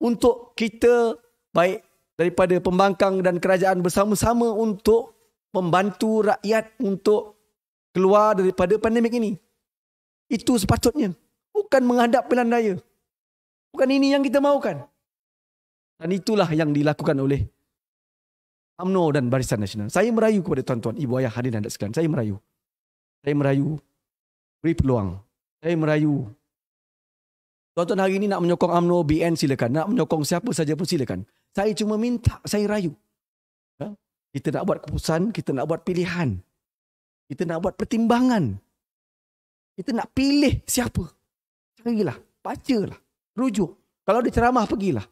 untuk kita baik daripada pembangkang dan kerajaan bersama-sama untuk membantu rakyat untuk keluar daripada pandemik ini. Itu sepatutnya bukan menghadap pilihan raya. Bukan ini yang kita mahukan. Dan itulah yang dilakukan oleh UMNO dan Barisan Nasional. Saya merayu kepada tuan-tuan, ibu ayah hadirin dan sekalian. Saya merayu. Saya merayu beri peluang. Saya merayu. Tuan-tuan hari ini nak menyokong UMNO, BN silakan. Nak menyokong siapa saja pun silakan. Saya cuma minta, saya rayu. Ya? Kita nak buat keputusan, kita nak buat pilihan. Kita nak buat pertimbangan. Kita nak pilih siapa carilah, bacalah, rujuk. Kalau ada ceramah, pergilah.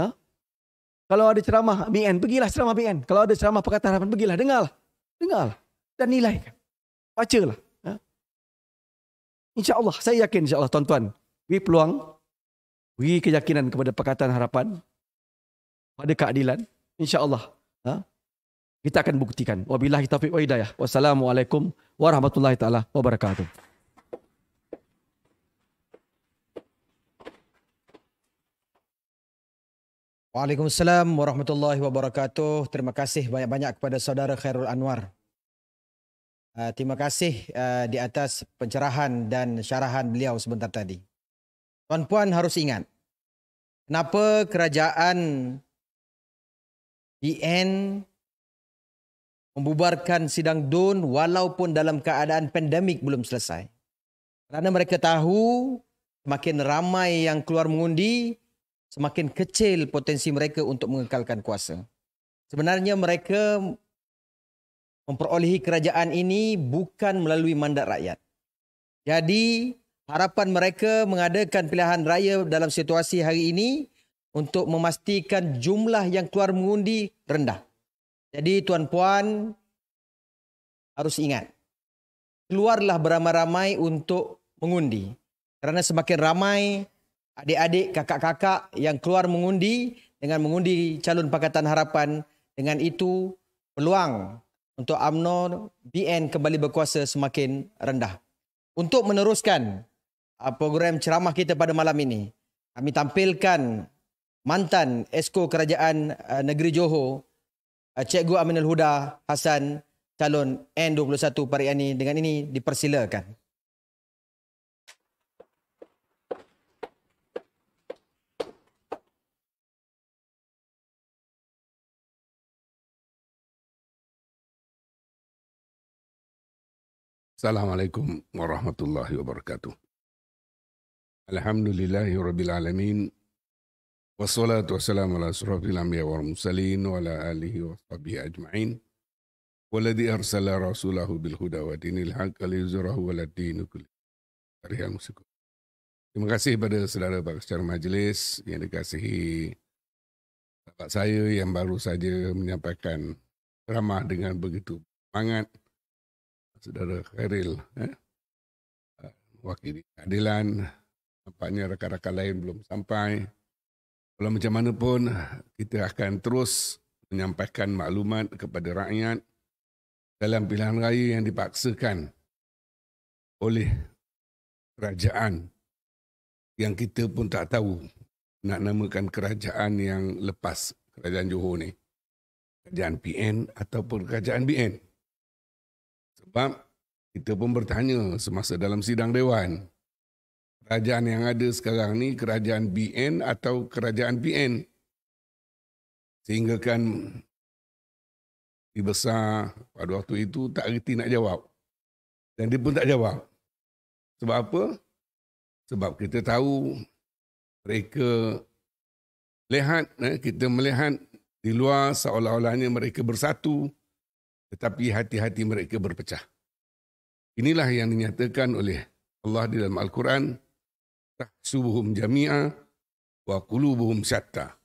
Ha? Kalau ada ceramah BN, pergilah ceramah BN. Kalau ada ceramah Pakatan Harapan, pergilah. Dengarlah. Dengarlah. Dan nilaikan. Bacalah. Ha? InsyaAllah, saya yakin insyaAllah tuan-tuan. Beri peluang, beri keyakinan kepada Pakatan Harapan. Pada keadilan. InsyaAllah. Ha? Kita akan buktikan. Wabillahi taufiq wa hidayah. Wassalamualaikum warahmatullahi taala wabarakatuh. Waalaikumsalam warahmatullahi wabarakatuh. Terima kasih banyak-banyak kepada saudara Khairul Anwar. Uh, terima kasih uh, di atas pencerahan dan syarahan beliau sebentar tadi. Tuan-puan harus ingat, kenapa kerajaan BN membubarkan sidang DUN walaupun dalam keadaan pandemik belum selesai? Kerana mereka tahu semakin ramai yang keluar mengundi, semakin kecil potensi mereka untuk mengekalkan kuasa. Sebenarnya mereka memperolehi kerajaan ini bukan melalui mandat rakyat. Jadi harapan mereka mengadakan pilihan raya dalam situasi hari ini untuk memastikan jumlah yang keluar mengundi rendah. Jadi tuan-puan harus ingat, keluarlah beramai-ramai untuk mengundi. Kerana semakin ramai, adik-adik, kakak-kakak yang keluar mengundi dengan mengundi calon Pakatan Harapan. Dengan itu, peluang untuk UMNO BN kembali berkuasa semakin rendah. Untuk meneruskan uh, program ceramah kita pada malam ini, kami tampilkan mantan Esko Kerajaan uh, Negeri Johor, uh, Cikgu Aminul Huda Hassan calon N21 Pariani Dengan ini, dipersilakan. Assalamualaikum warahmatullahi wabarakatuh. Alhamdulillahi rabbil alamin. Wassalatu wassalamu ala asrafil anbiya wal mursalin wa ala alihi wa ajma'in. Waladhi arsala rasulahu bil huda wa dinil haq liyuzhirahu ala din kulli. Tarihal musyku. Terima kasih kepada saudara pakar majlis yang dikasihi sahabat saya yang baru saja menyampaikan ramah dengan begitu semangat saudara Keril, eh? Ya. Ah, wakili keadilan nampaknya rakan-rakan lain belum sampai kalau macam mana pun kita akan terus menyampaikan maklumat kepada rakyat dalam pilihan raya yang dipaksakan oleh kerajaan yang kita pun tak tahu nak namakan kerajaan yang lepas kerajaan Johor ni kerajaan PN ataupun kerajaan BN sebab kita pun bertanya semasa dalam sidang dewan. Kerajaan yang ada sekarang ni kerajaan BN atau kerajaan PN? Sehinggakan dibesar pada waktu itu tak reti nak jawab. Dan dia pun tak jawab. Sebab apa? Sebab kita tahu mereka lehat, eh, kita melihat di luar seolah-olahnya mereka bersatu tetapi hati-hati mereka berpecah. Inilah yang dinyatakan oleh Allah di dalam Al-Quran, Tahsubuhum jami'a wa kulubuhum syatta.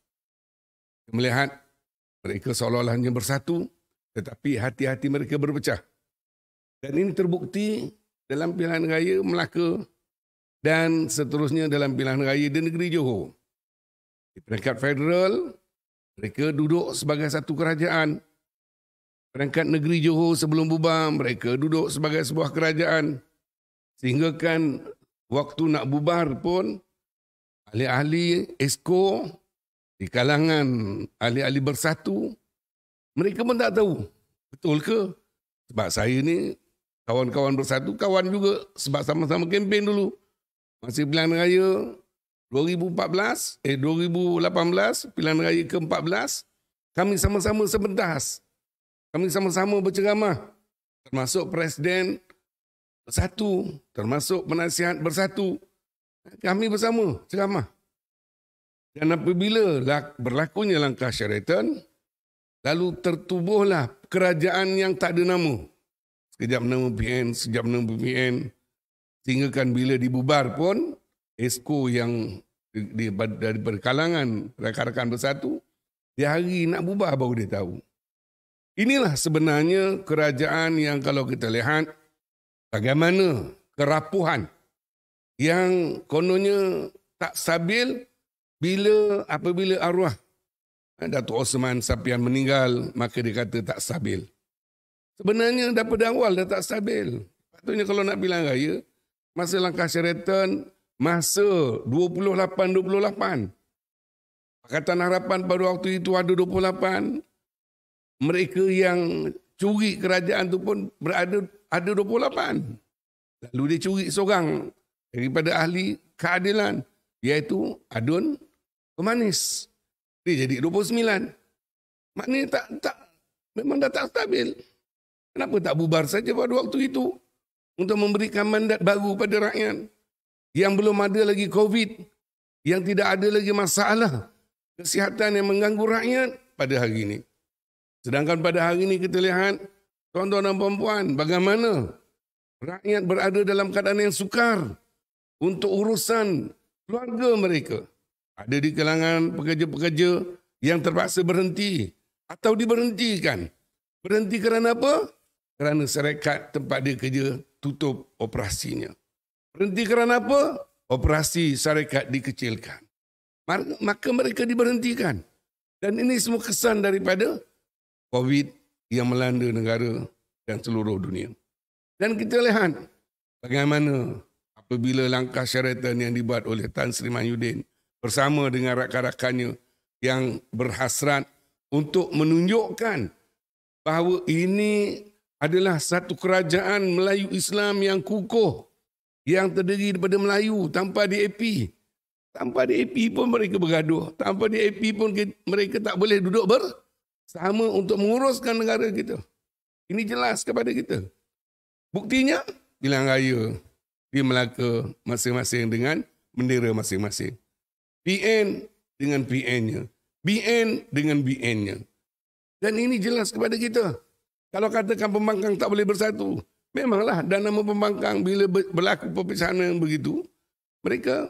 Kita melihat mereka seolah-olah hanya bersatu, tetapi hati-hati mereka berpecah. Dan ini terbukti dalam pilihan raya Melaka dan seterusnya dalam pilihan raya di negeri Johor. Di peringkat federal, mereka duduk sebagai satu kerajaan, Perangkat negeri Johor sebelum bubar, mereka duduk sebagai sebuah kerajaan. sehingga kan waktu nak bubar pun, ahli-ahli esko di kalangan ahli-ahli bersatu, mereka pun tak tahu betul ke. Sebab saya ni kawan-kawan bersatu, kawan juga sebab sama-sama kempen dulu. Masih pilihan raya 2014, eh 2018, pilihan raya ke-14, kami sama-sama sebentas. -sama kami sama-sama berceramah. Termasuk presiden bersatu. Termasuk penasihat bersatu. Kami bersama ceramah. Dan apabila lah berlakunya langkah syaratan, lalu tertubuhlah kerajaan yang tak ada nama. Sekejap nama PN, sekejap nama PN. Sehinggakan bila dibubar pun, esko yang daripada kalangan rakan-rakan bersatu, dia hari nak bubar baru dia tahu. Inilah sebenarnya kerajaan yang kalau kita lihat bagaimana kerapuhan yang kononnya tak stabil bila apabila arwah eh, Datuk Osman Sapian meninggal maka dia kata tak stabil. Sebenarnya daripada awal dah tak stabil. Patutnya kalau nak bilang raya masa langkah Sheraton masa 28 28 Pakatan Harapan pada waktu itu ada 28, mereka yang curi kerajaan tu pun berada ada 28. Lalu dia curi seorang daripada ahli keadilan iaitu Adun Kemanis. Dia jadi 29. Maknanya tak tak memang dah tak stabil. Kenapa tak bubar saja pada waktu itu untuk memberikan mandat baru pada rakyat yang belum ada lagi COVID, yang tidak ada lagi masalah kesihatan yang mengganggu rakyat pada hari ini. Sedangkan pada hari ini kita lihat tuan-tuan dan puan-puan bagaimana rakyat berada dalam keadaan yang sukar untuk urusan keluarga mereka. Ada di kalangan pekerja-pekerja yang terpaksa berhenti atau diberhentikan. Berhenti kerana apa? Kerana serikat tempat dia kerja tutup operasinya. Berhenti kerana apa? Operasi syarikat dikecilkan. Maka mereka diberhentikan. Dan ini semua kesan daripada COVID yang melanda negara dan seluruh dunia. Dan kita lihat bagaimana apabila langkah syaratan yang dibuat oleh Tan Sri Mahyudin bersama dengan rakan-rakannya yang berhasrat untuk menunjukkan bahawa ini adalah satu kerajaan Melayu Islam yang kukuh yang terdiri daripada Melayu tanpa DAP. Tanpa DAP pun mereka bergaduh. Tanpa DAP pun mereka tak boleh duduk ber sama untuk menguruskan negara kita. Ini jelas kepada kita. Buktinya, bilang raya di Melaka masing-masing dengan bendera masing-masing. PN dengan PN-nya. BN dengan BN-nya. Dan ini jelas kepada kita. Kalau katakan pembangkang tak boleh bersatu, memanglah dan nama pembangkang bila berlaku perpisahan yang begitu, mereka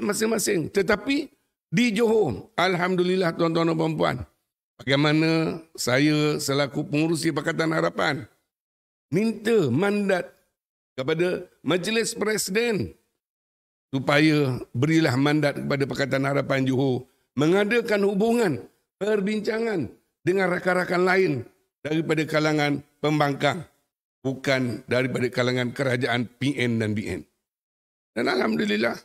masing-masing. Tetapi di Johor, Alhamdulillah tuan-tuan dan puan-puan, bagaimana saya selaku pengurusi Pakatan Harapan minta mandat kepada Majlis Presiden supaya berilah mandat kepada Pakatan Harapan Johor mengadakan hubungan perbincangan dengan rakan-rakan lain daripada kalangan pembangkang bukan daripada kalangan kerajaan PN dan BN. Dan Alhamdulillah,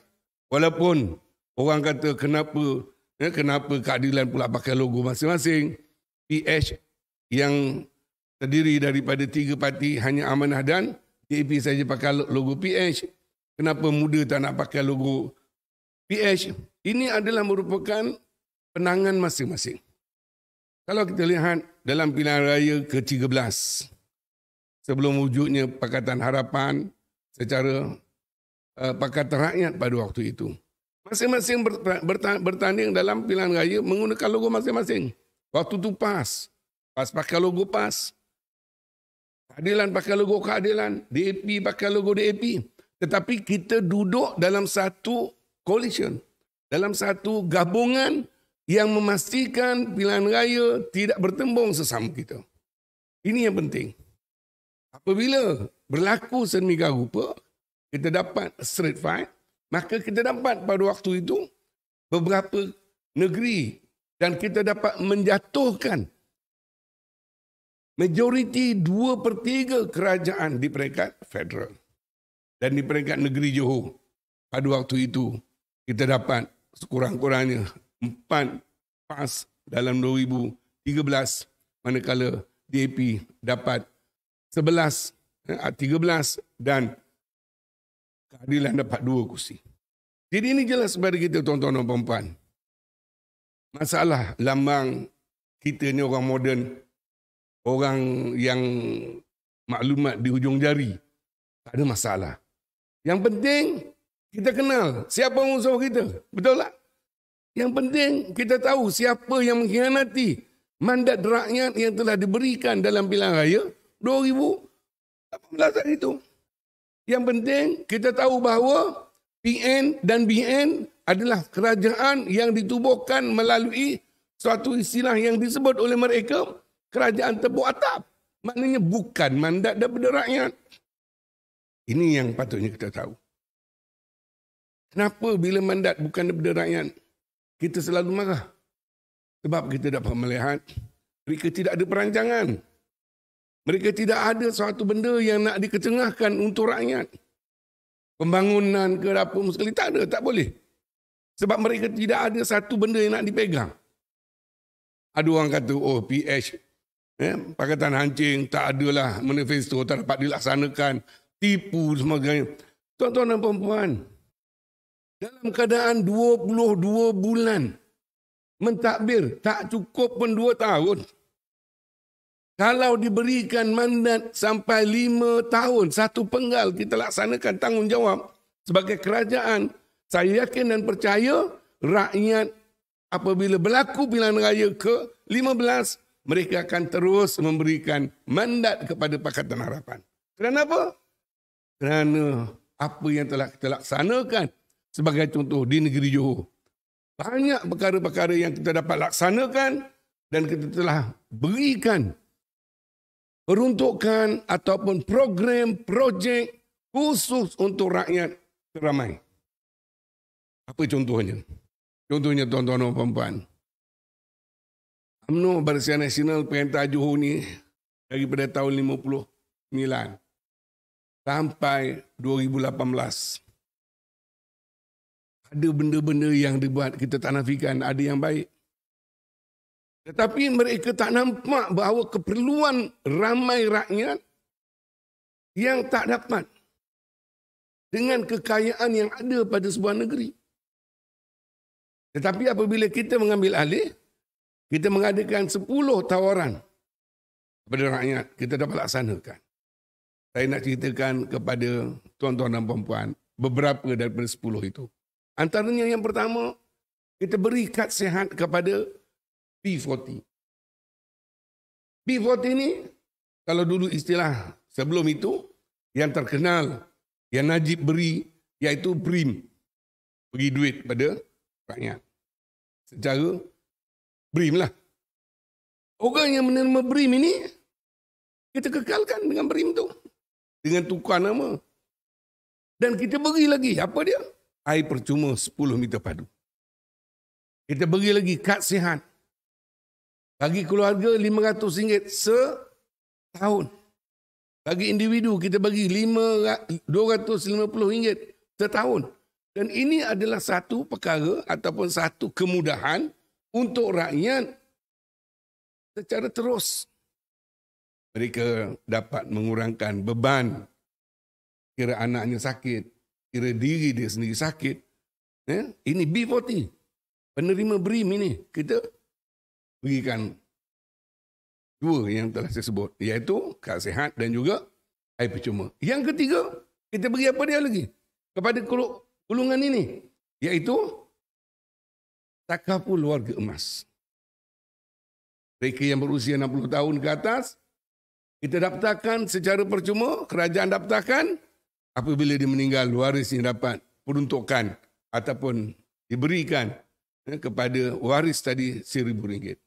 walaupun orang kata kenapa Ya, kenapa keadilan pula pakai logo masing-masing? PH yang terdiri daripada tiga parti hanya amanah dan DAP saja pakai logo PH. Kenapa muda tak nak pakai logo PH? Ini adalah merupakan penangan masing-masing. Kalau kita lihat dalam pilihan raya ke-13, sebelum wujudnya Pakatan Harapan secara uh, Pakatan Rakyat pada waktu itu, masing-masing bertanding dalam pilihan raya menggunakan logo masing-masing. Waktu tu PAS. PAS pakai logo PAS. Keadilan pakai logo keadilan. DAP pakai logo DAP. Tetapi kita duduk dalam satu coalition. Dalam satu gabungan yang memastikan pilihan raya tidak bertembung sesama kita. Ini yang penting. Apabila berlaku sedemikian rupa, kita dapat straight fight, Maka kita dapat pada waktu itu beberapa negeri dan kita dapat menjatuhkan majoriti dua per tiga kerajaan di peringkat federal dan di peringkat negeri Johor. Pada waktu itu kita dapat sekurang-kurangnya empat pas dalam 2013 manakala DAP dapat 11 13 eh, dan keadilan dapat dua kursi. Jadi ini jelas bagi kita tuan-tuan dan puan Masalah lambang kita ni orang moden, orang yang maklumat di hujung jari. Tak ada masalah. Yang penting kita kenal siapa musuh kita. Betul tak? Yang penting kita tahu siapa yang mengkhianati mandat rakyat yang telah diberikan dalam pilihan raya 2018 itu. Yang penting kita tahu bahawa PN dan BN adalah kerajaan yang ditubuhkan melalui suatu istilah yang disebut oleh mereka kerajaan tebu atap. Maknanya bukan mandat daripada rakyat. Ini yang patutnya kita tahu. Kenapa bila mandat bukan daripada rakyat, kita selalu marah? Sebab kita dapat melihat mereka tidak ada perancangan. Mereka tidak ada suatu benda yang nak dikecengahkan untuk rakyat. Pembangunan ke apa sekali, tak ada, tak boleh. Sebab mereka tidak ada satu benda yang nak dipegang. Ada orang kata, oh PH, eh, Pakatan Hancing, tak adalah manifesto, tak dapat dilaksanakan, tipu sebagainya. Tuan-tuan dan perempuan, dalam keadaan 22 bulan, mentakbir, tak cukup pun 2 tahun. Kalau diberikan mandat sampai lima tahun, satu penggal kita laksanakan tanggungjawab sebagai kerajaan, saya yakin dan percaya rakyat apabila berlaku pilihan raya ke-15, mereka akan terus memberikan mandat kepada Pakatan Harapan. Kenapa? apa? Kerana apa yang telah kita laksanakan sebagai contoh di negeri Johor. Banyak perkara-perkara yang kita dapat laksanakan dan kita telah berikan peruntukan ataupun program, projek khusus untuk rakyat teramai. Apa contohnya? Contohnya tuan-tuan dan puan-puan. UMNO Barisan Nasional Perintah Johor ni daripada tahun 59 sampai 2018. Ada benda-benda yang dibuat kita tak nafikan, ada yang baik, tetapi mereka tak nampak bahawa keperluan ramai rakyat yang tak dapat dengan kekayaan yang ada pada sebuah negeri. Tetapi apabila kita mengambil alih, kita mengadakan 10 tawaran kepada rakyat, kita dapat laksanakan. Saya nak ceritakan kepada tuan-tuan dan puan-puan beberapa daripada 10 itu. Antaranya yang pertama, kita beri kad sehat kepada p 40 p 40 ini kalau dulu istilah sebelum itu yang terkenal yang Najib beri iaitu BRIM. Beri duit pada rakyat. Secara BRIM lah. Orang yang menerima BRIM ini kita kekalkan dengan BRIM tu. Dengan tukar nama. Dan kita beri lagi apa dia? Air percuma 10 meter padu. Kita beri lagi kad sihat. Bagi keluarga RM500 setahun. Bagi individu kita bagi RM250 setahun. Dan ini adalah satu perkara ataupun satu kemudahan untuk rakyat secara terus mereka dapat mengurangkan beban kira anaknya sakit, kira diri dia sendiri sakit. Eh, ini B40, penerima BRIM ini. Kita berikan dua yang telah saya sebut iaitu kesihatan dan juga air percuma. Yang ketiga, kita beri apa dia lagi? Kepada golongan ini iaitu takapu luar emas. Mereka yang berusia 60 tahun ke atas kita daftarkan secara percuma, kerajaan daftarkan apabila dia meninggal waris yang dapat peruntukkan ataupun diberikan eh, kepada waris tadi seribu ringgit.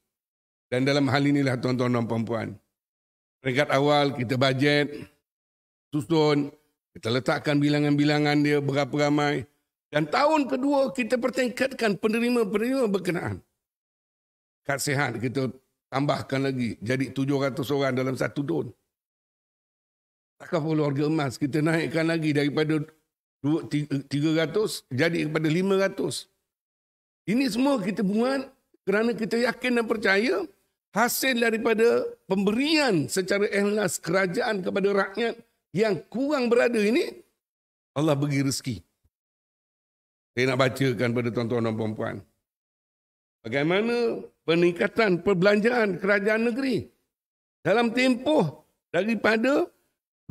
Dan dalam hal inilah tuan-tuan dan puan-puan. Peringkat awal kita bajet, susun, kita letakkan bilangan-bilangan dia berapa ramai. Dan tahun kedua kita pertingkatkan penerima-penerima berkenaan. Kad sehat kita tambahkan lagi jadi 700 orang dalam satu don. Takkan perlu harga emas kita naikkan lagi daripada 300 eh, jadi kepada 500. Ini semua kita buat kerana kita yakin dan percaya hasil daripada pemberian secara ikhlas kerajaan kepada rakyat yang kurang berada ini Allah bagi rezeki. Saya nak bacakan pada tuan-tuan dan puan-puan. Bagaimana peningkatan perbelanjaan kerajaan negeri dalam tempoh daripada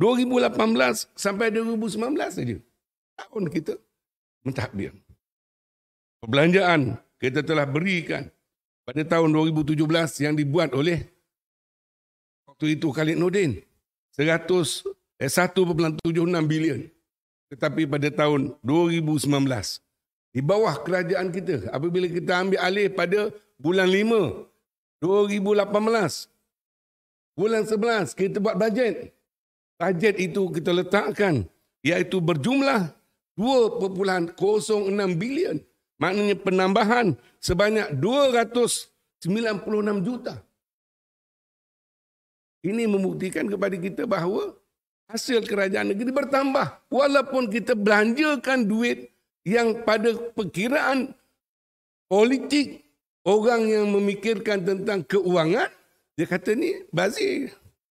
2018 sampai 2019 saja. Tahun kita mentadbir. Perbelanjaan kita telah berikan pada tahun 2017 yang dibuat oleh waktu itu Khalid Nordin 100 eh, 1.76 bilion tetapi pada tahun 2019 di bawah kerajaan kita apabila kita ambil alih pada bulan 5 2018 bulan 11 kita buat bajet bajet itu kita letakkan iaitu berjumlah 2.06 bilion Maknanya penambahan sebanyak 296 juta. Ini membuktikan kepada kita bahawa hasil kerajaan negeri bertambah walaupun kita belanjakan duit yang pada perkiraan politik orang yang memikirkan tentang keuangan dia kata ni bazir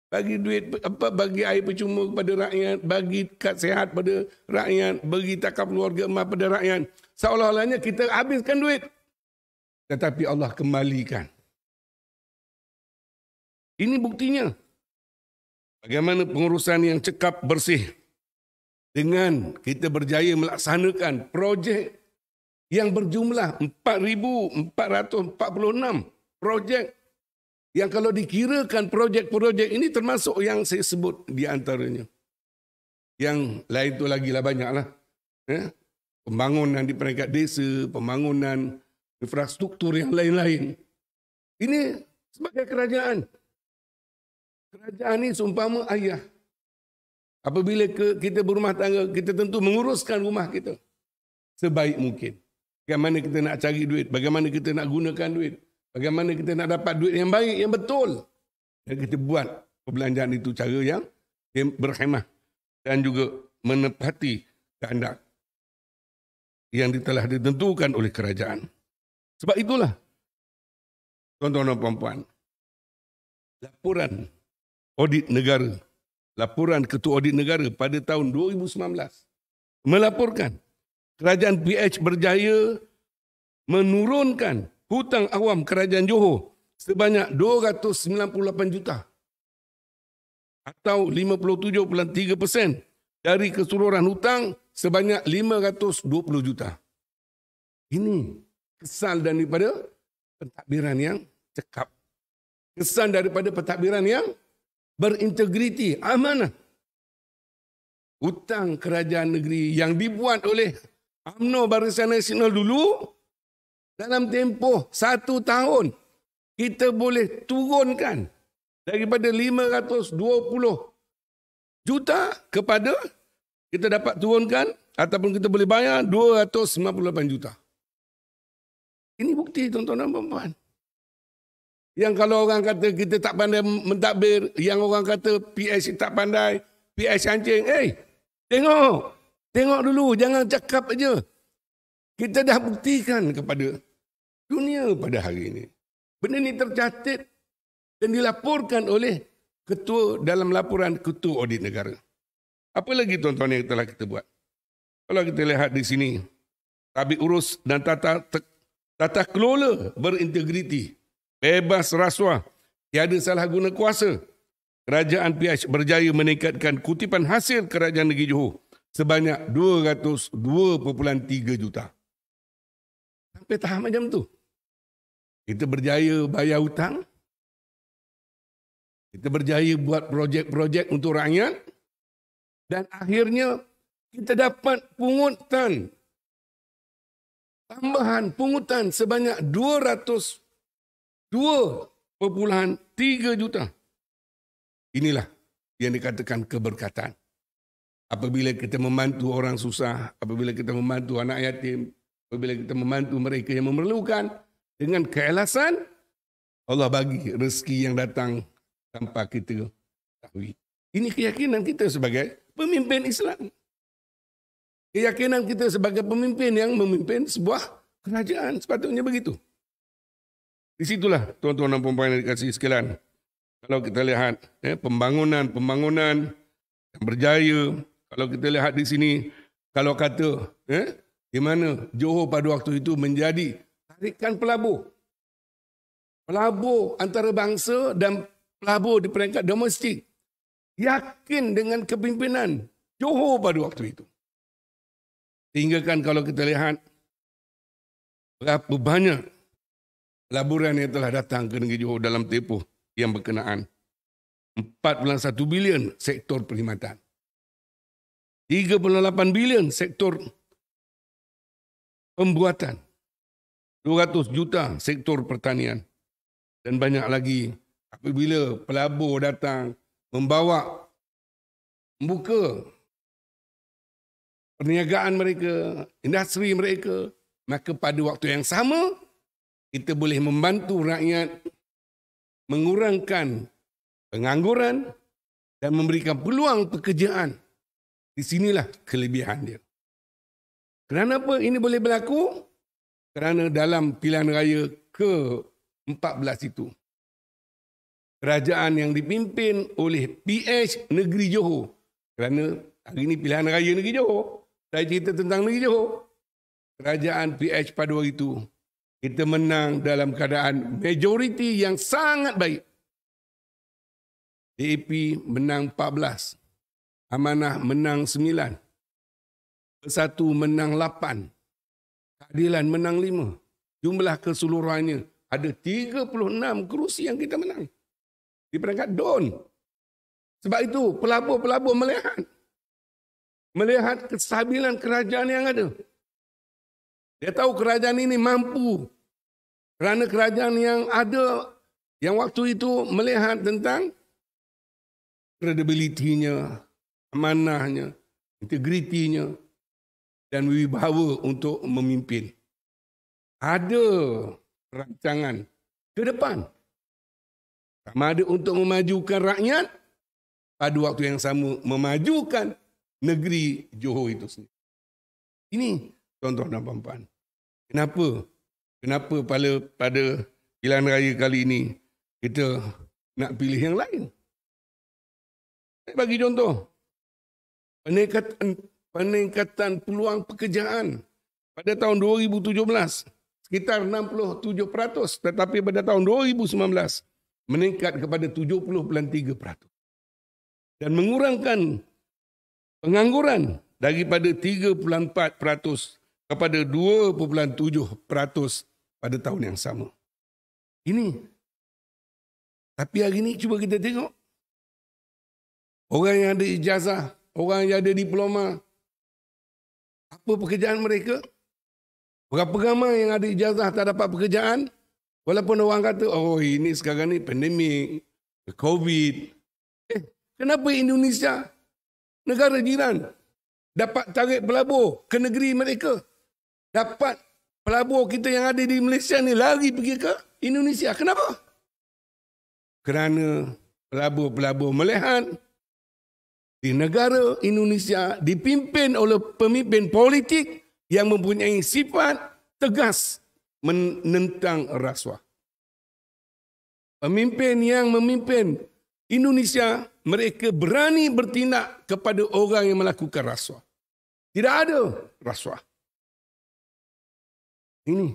bagi duit apa bagi air percuma kepada rakyat bagi kad sehat pada rakyat bagi takap keluarga emas pada rakyat seolah-olahnya kita habiskan duit. Tetapi Allah kembalikan. Ini buktinya. Bagaimana pengurusan yang cekap bersih dengan kita berjaya melaksanakan projek yang berjumlah 4,446 projek yang kalau dikirakan projek-projek ini termasuk yang saya sebut di antaranya. Yang lain itu lagi lah banyak lah. Eh? Ya pembangunan di peringkat desa, pembangunan infrastruktur yang lain-lain. Ini sebagai kerajaan. Kerajaan ini seumpama ayah. Apabila ke, kita berumah tangga, kita tentu menguruskan rumah kita sebaik mungkin. Bagaimana kita nak cari duit, bagaimana kita nak gunakan duit, bagaimana kita nak dapat duit yang baik, yang betul. Dan kita buat perbelanjaan itu cara yang berhemah dan juga menepati kehendak yang telah ditentukan oleh kerajaan. Sebab itulah, tuan-tuan dan puan-puan, laporan audit negara, laporan ketua audit negara pada tahun 2019 melaporkan kerajaan PH berjaya menurunkan hutang awam kerajaan Johor sebanyak 298 juta atau 57.3% dari keseluruhan hutang sebanyak 520 juta. Ini kesan daripada pentadbiran yang cekap. Kesan daripada pentadbiran yang berintegriti, amanah. Hutang kerajaan negeri yang dibuat oleh UMNO Barisan Nasional dulu dalam tempoh satu tahun kita boleh turunkan daripada 520 juta kepada kita dapat turunkan ataupun kita boleh bayar 298 juta. Ini bukti tuan-tuan dan puan-puan. Yang kalau orang kata kita tak pandai mentadbir, yang orang kata PS tak pandai, PS anjing, eh, hey, tengok. Tengok dulu, jangan cakap aja. Kita dah buktikan kepada dunia pada hari ini. Benda ini tercatat dan dilaporkan oleh ketua dalam laporan ketua audit negara. Apa lagi tuan-tuan yang telah kita buat? Kalau kita lihat di sini, tabik urus dan tata, tata kelola berintegriti, bebas rasuah, tiada salah guna kuasa. Kerajaan PH berjaya meningkatkan kutipan hasil kerajaan negeri Johor sebanyak 202.3 juta. Sampai tahap macam tu. Kita berjaya bayar hutang. Kita berjaya buat projek-projek untuk rakyat. Dan akhirnya kita dapat pungutan tambahan pungutan sebanyak 202.3 juta. Inilah yang dikatakan keberkatan. Apabila kita membantu orang susah, apabila kita membantu anak yatim, apabila kita membantu mereka yang memerlukan dengan keelasan Allah bagi rezeki yang datang tanpa kita tahu. Ini keyakinan kita sebagai pemimpin Islam. Keyakinan kita sebagai pemimpin yang memimpin sebuah kerajaan. Sepatutnya begitu. Di situlah tuan-tuan dan perempuan yang dikasih sekalian. Kalau kita lihat ya, pembangunan-pembangunan eh, yang berjaya. Kalau kita lihat di sini. Kalau kata eh, di mana Johor pada waktu itu menjadi tarikan pelabur. Pelabur antarabangsa dan pelabur di peringkat domestik yakin dengan kepimpinan Johor pada waktu itu. Sehingga kan kalau kita lihat berapa banyak laburan yang telah datang ke negeri Johor dalam tempoh yang berkenaan. 4.1 bilion sektor perkhidmatan. 3.8 bilion sektor pembuatan. 200 juta sektor pertanian. Dan banyak lagi apabila pelabur datang, membawa membuka perniagaan mereka, industri mereka, maka pada waktu yang sama kita boleh membantu rakyat mengurangkan pengangguran dan memberikan peluang pekerjaan. Di sinilah kelebihan dia. Kenapa ini boleh berlaku? Kerana dalam pilihan raya ke-14 itu, kerajaan yang dipimpin oleh PH Negeri Johor. Kerana hari ini pilihan raya Negeri Johor. Saya cerita tentang Negeri Johor. Kerajaan PH pada waktu itu. Kita menang dalam keadaan majoriti yang sangat baik. DAP menang 14. Amanah menang 9. Bersatu menang 8. Keadilan menang 5. Jumlah keseluruhannya ada 36 kerusi yang kita menang di peringkat don. Sebab itu pelabur-pelabur melihat. Melihat kesabilan kerajaan yang ada. Dia tahu kerajaan ini mampu. Kerana kerajaan yang ada yang waktu itu melihat tentang kredibilitinya, amanahnya, integritinya dan wibawa untuk memimpin. Ada rancangan ke depan. Sama ada untuk memajukan rakyat pada waktu yang sama memajukan negeri Johor itu sendiri. Ini contoh dan pampan. Kenapa? Kenapa pada pada pilihan raya kali ini kita nak pilih yang lain? Saya bagi contoh. Peningkatan, peningkatan peluang pekerjaan pada tahun 2017 sekitar 67% tetapi pada tahun 2019 meningkat kepada 70.3% dan mengurangkan pengangguran daripada 3.4% kepada 2.7% pada tahun yang sama. Ini tapi hari ini cuba kita tengok orang yang ada ijazah, orang yang ada diploma apa pekerjaan mereka? Berapa ramai yang ada ijazah tak dapat pekerjaan? Walaupun orang kata, oh ini sekarang ni pandemik, COVID. Eh, kenapa Indonesia, negara jiran, dapat tarik pelabur ke negeri mereka? Dapat pelabur kita yang ada di Malaysia ni lari pergi ke Indonesia. Kenapa? Kerana pelabur-pelabur melihat di negara Indonesia dipimpin oleh pemimpin politik yang mempunyai sifat tegas menentang rasuah. Pemimpin yang memimpin Indonesia, mereka berani bertindak kepada orang yang melakukan rasuah. Tidak ada rasuah. Ini.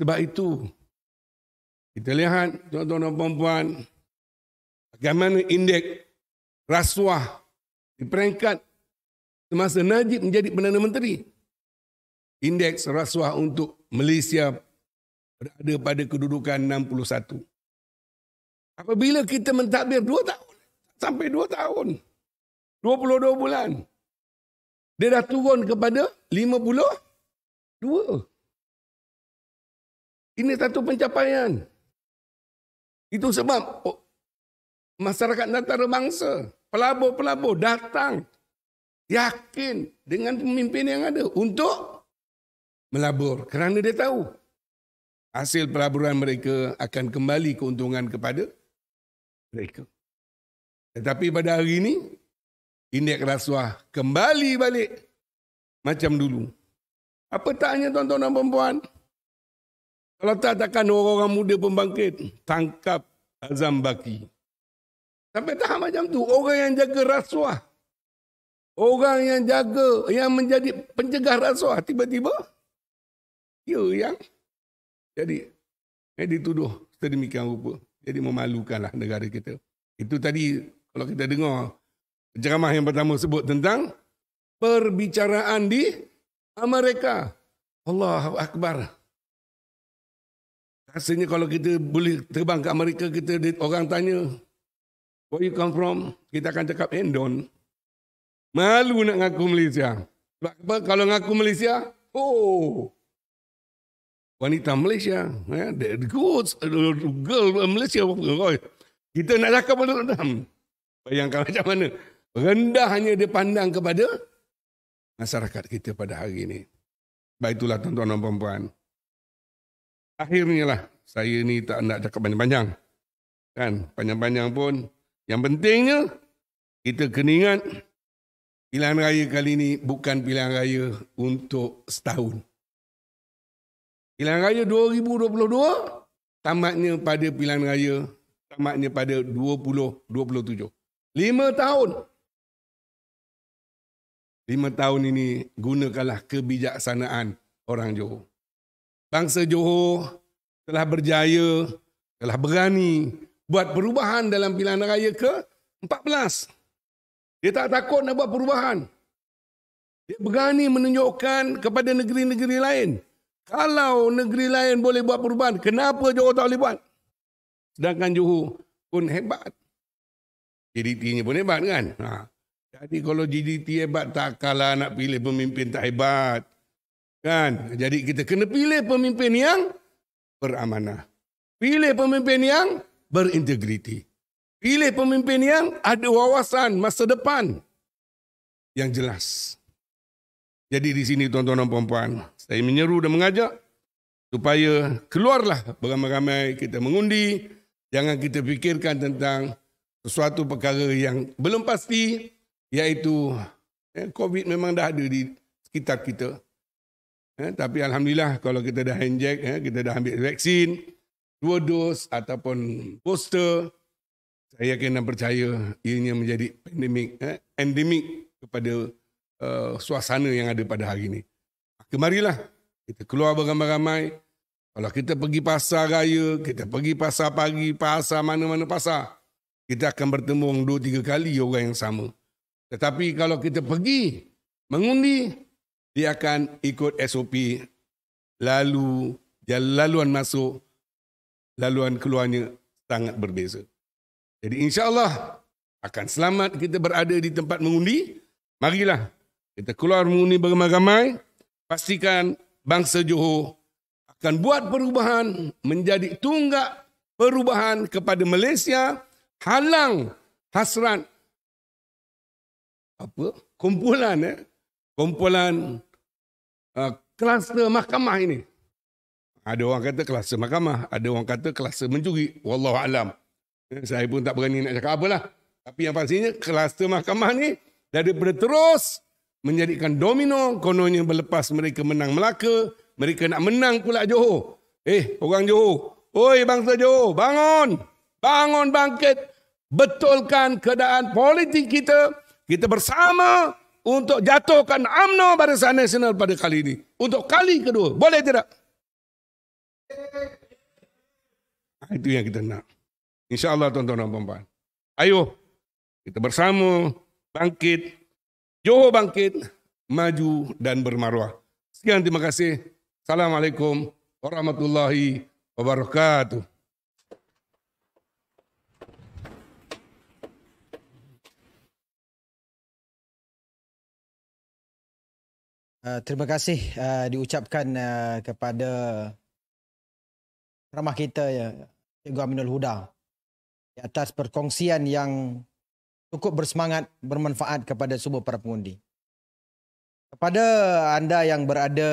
Sebab itu, kita lihat, tuan-tuan dan puan-puan, bagaimana indeks rasuah di peringkat semasa Najib menjadi Perdana Menteri indeks rasuah untuk Malaysia berada pada kedudukan 61. Apabila kita mentadbir 2 tahun, sampai 2 tahun, 22 bulan, dia dah turun kepada 52. Ini satu pencapaian. Itu sebab oh, masyarakat antara bangsa, pelabur-pelabur datang yakin dengan pemimpin yang ada untuk melabur kerana dia tahu hasil pelaburan mereka akan kembali keuntungan kepada mereka. Tetapi pada hari ini, indeks rasuah kembali balik macam dulu. Apa taknya tuan-tuan dan perempuan? Kalau tak takkan orang-orang muda pembangkit tangkap azam baki. Sampai tahap macam tu, orang yang jaga rasuah, orang yang jaga, yang menjadi pencegah rasuah, tiba-tiba Ya yang jadi eh, dituduh sedemikian rupa. Jadi memalukanlah negara kita. Itu tadi kalau kita dengar ceramah yang pertama sebut tentang perbicaraan di Amerika. Allah Akbar. Rasanya kalau kita boleh terbang ke Amerika, kita orang tanya, where you come from? Kita akan cakap Endon. Eh, malu nak ngaku Malaysia. Sebab apa? Kalau ngaku Malaysia, oh, wanita Malaysia, yeah, the goods, the uh, girl uh, Malaysia, kita nak cakap pada dalam. Bayangkan macam mana. Rendahnya dia pandang kepada masyarakat kita pada hari ini. Baik itulah tuan-tuan dan perempuan. Akhirnya lah, saya ni tak nak cakap panjang-panjang. Kan, panjang-panjang pun. Yang pentingnya, kita kena ingat, pilihan raya kali ini bukan pilihan raya untuk setahun. Pilihan raya 2022 tamatnya pada pilihan raya tamatnya pada 2027. 5 tahun. 5 tahun ini gunakanlah kebijaksanaan orang Johor. Bangsa Johor telah berjaya, telah berani buat perubahan dalam pilihan raya ke 14. Dia tak takut nak buat perubahan. Dia berani menunjukkan kepada negeri-negeri lain kalau negeri lain boleh buat perubahan, kenapa Johor tak boleh buat? Sedangkan Johor pun hebat. GDT-nya pun hebat kan? Ha. Jadi kalau GDT hebat, tak kalah nak pilih pemimpin tak hebat. Kan? Jadi kita kena pilih pemimpin yang beramanah. Pilih pemimpin yang berintegriti. Pilih pemimpin yang ada wawasan masa depan yang jelas. Jadi di sini tuan-tuan dan puan-puan, saya menyeru dan mengajak supaya keluarlah beramai-ramai kita mengundi jangan kita fikirkan tentang sesuatu perkara yang belum pasti iaitu eh, covid memang dah ada di sekitar kita eh, tapi alhamdulillah kalau kita dah inject eh, kita dah ambil vaksin dua dos ataupun booster saya yakin dan percaya ianya menjadi pandemik endemik kepada suasana yang ada pada hari ini kemarilah kita keluar beramai-ramai. Kalau kita pergi pasar raya, kita pergi pasar pagi, pasar mana-mana pasar, kita akan bertemu dua tiga kali orang yang sama. Tetapi kalau kita pergi mengundi, dia akan ikut SOP lalu laluan masuk, laluan keluarnya sangat berbeza. Jadi insya Allah akan selamat kita berada di tempat mengundi. Marilah kita keluar mengundi beramai-ramai pastikan bangsa Johor akan buat perubahan menjadi tunggak perubahan kepada Malaysia halang hasrat apa kumpulan eh kumpulan uh, kluster mahkamah ini ada orang kata kelas mahkamah ada orang kata kelas mencuri wallahu alam eh, saya pun tak berani nak cakap apalah tapi yang pastinya kelas mahkamah ni daripada terus menjadikan domino kononnya berlepas mereka menang Melaka mereka nak menang pula Johor eh orang Johor oi bangsa Johor bangun bangun bangkit betulkan keadaan politik kita kita bersama untuk jatuhkan UMNO Barisan Nasional pada kali ini untuk kali kedua boleh tidak ah, itu yang kita nak insyaallah tuan-tuan dan puan-puan ayo kita bersama bangkit Johor bangkit, maju dan bermaruah. Sekian terima kasih. Assalamualaikum warahmatullahi wabarakatuh. Uh, terima kasih uh, diucapkan uh, kepada ramah kita ya Cikgu Aminul Huda di atas perkongsian yang cukup bersemangat bermanfaat kepada semua para pengundi. Kepada anda yang berada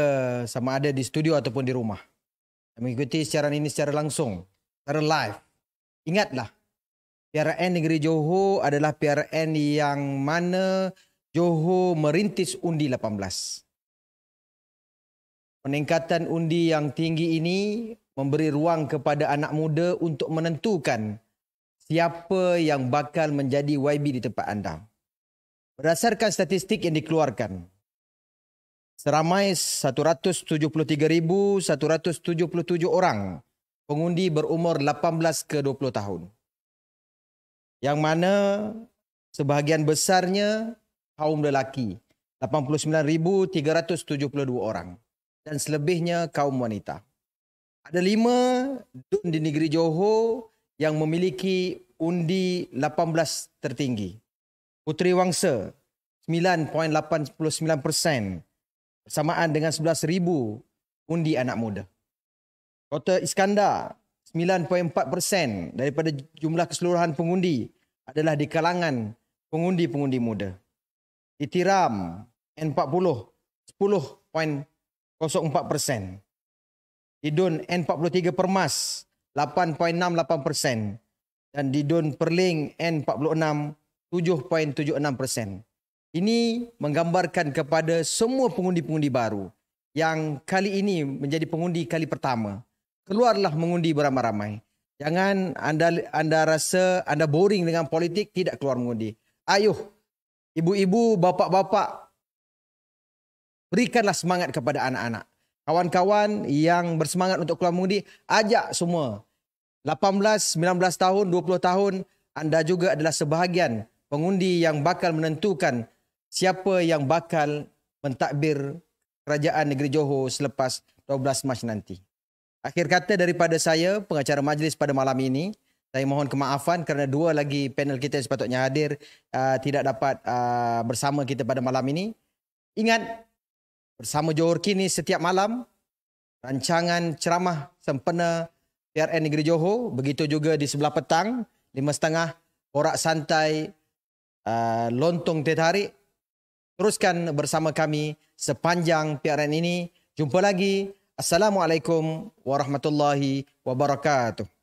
sama ada di studio ataupun di rumah yang mengikuti siaran ini secara langsung, secara live, ingatlah PRN Negeri Johor adalah PRN yang mana Johor merintis undi 18. Peningkatan undi yang tinggi ini memberi ruang kepada anak muda untuk menentukan siapa yang bakal menjadi YB di tempat anda. Berdasarkan statistik yang dikeluarkan, seramai 173,177 orang pengundi berumur 18 ke 20 tahun. Yang mana sebahagian besarnya kaum lelaki, 89,372 orang. Dan selebihnya kaum wanita. Ada lima dun di negeri Johor yang memiliki undi 18 tertinggi. Puteri Wangsa 9.89% bersamaan dengan 11,000 undi anak muda. Kota Iskandar 9.4% daripada jumlah keseluruhan pengundi adalah di kalangan pengundi-pengundi muda. Itiram N40 10.04%. Idun N43 Permas 8.68% dan di Dun Perling N46 7.76%. Ini menggambarkan kepada semua pengundi-pengundi baru yang kali ini menjadi pengundi kali pertama. Keluarlah mengundi beramai-ramai. Jangan anda anda rasa anda boring dengan politik tidak keluar mengundi. Ayuh, ibu-ibu, bapa-bapa berikanlah semangat kepada anak-anak. Kawan-kawan yang bersemangat untuk keluar mengundi, ajak semua 18, 19 tahun, 20 tahun, anda juga adalah sebahagian pengundi yang bakal menentukan siapa yang bakal mentadbir kerajaan negeri Johor selepas 12 Mac nanti. Akhir kata daripada saya, pengacara majlis pada malam ini, saya mohon kemaafan kerana dua lagi panel kita yang sepatutnya hadir uh, tidak dapat uh, bersama kita pada malam ini. Ingat, bersama Johor kini setiap malam, rancangan ceramah sempena PRN Negeri Johor. Begitu juga di sebelah petang, lima setengah, korak Santai, uh, Lontong Tertarik. Teruskan bersama kami sepanjang PRN ini. Jumpa lagi. Assalamualaikum warahmatullahi wabarakatuh.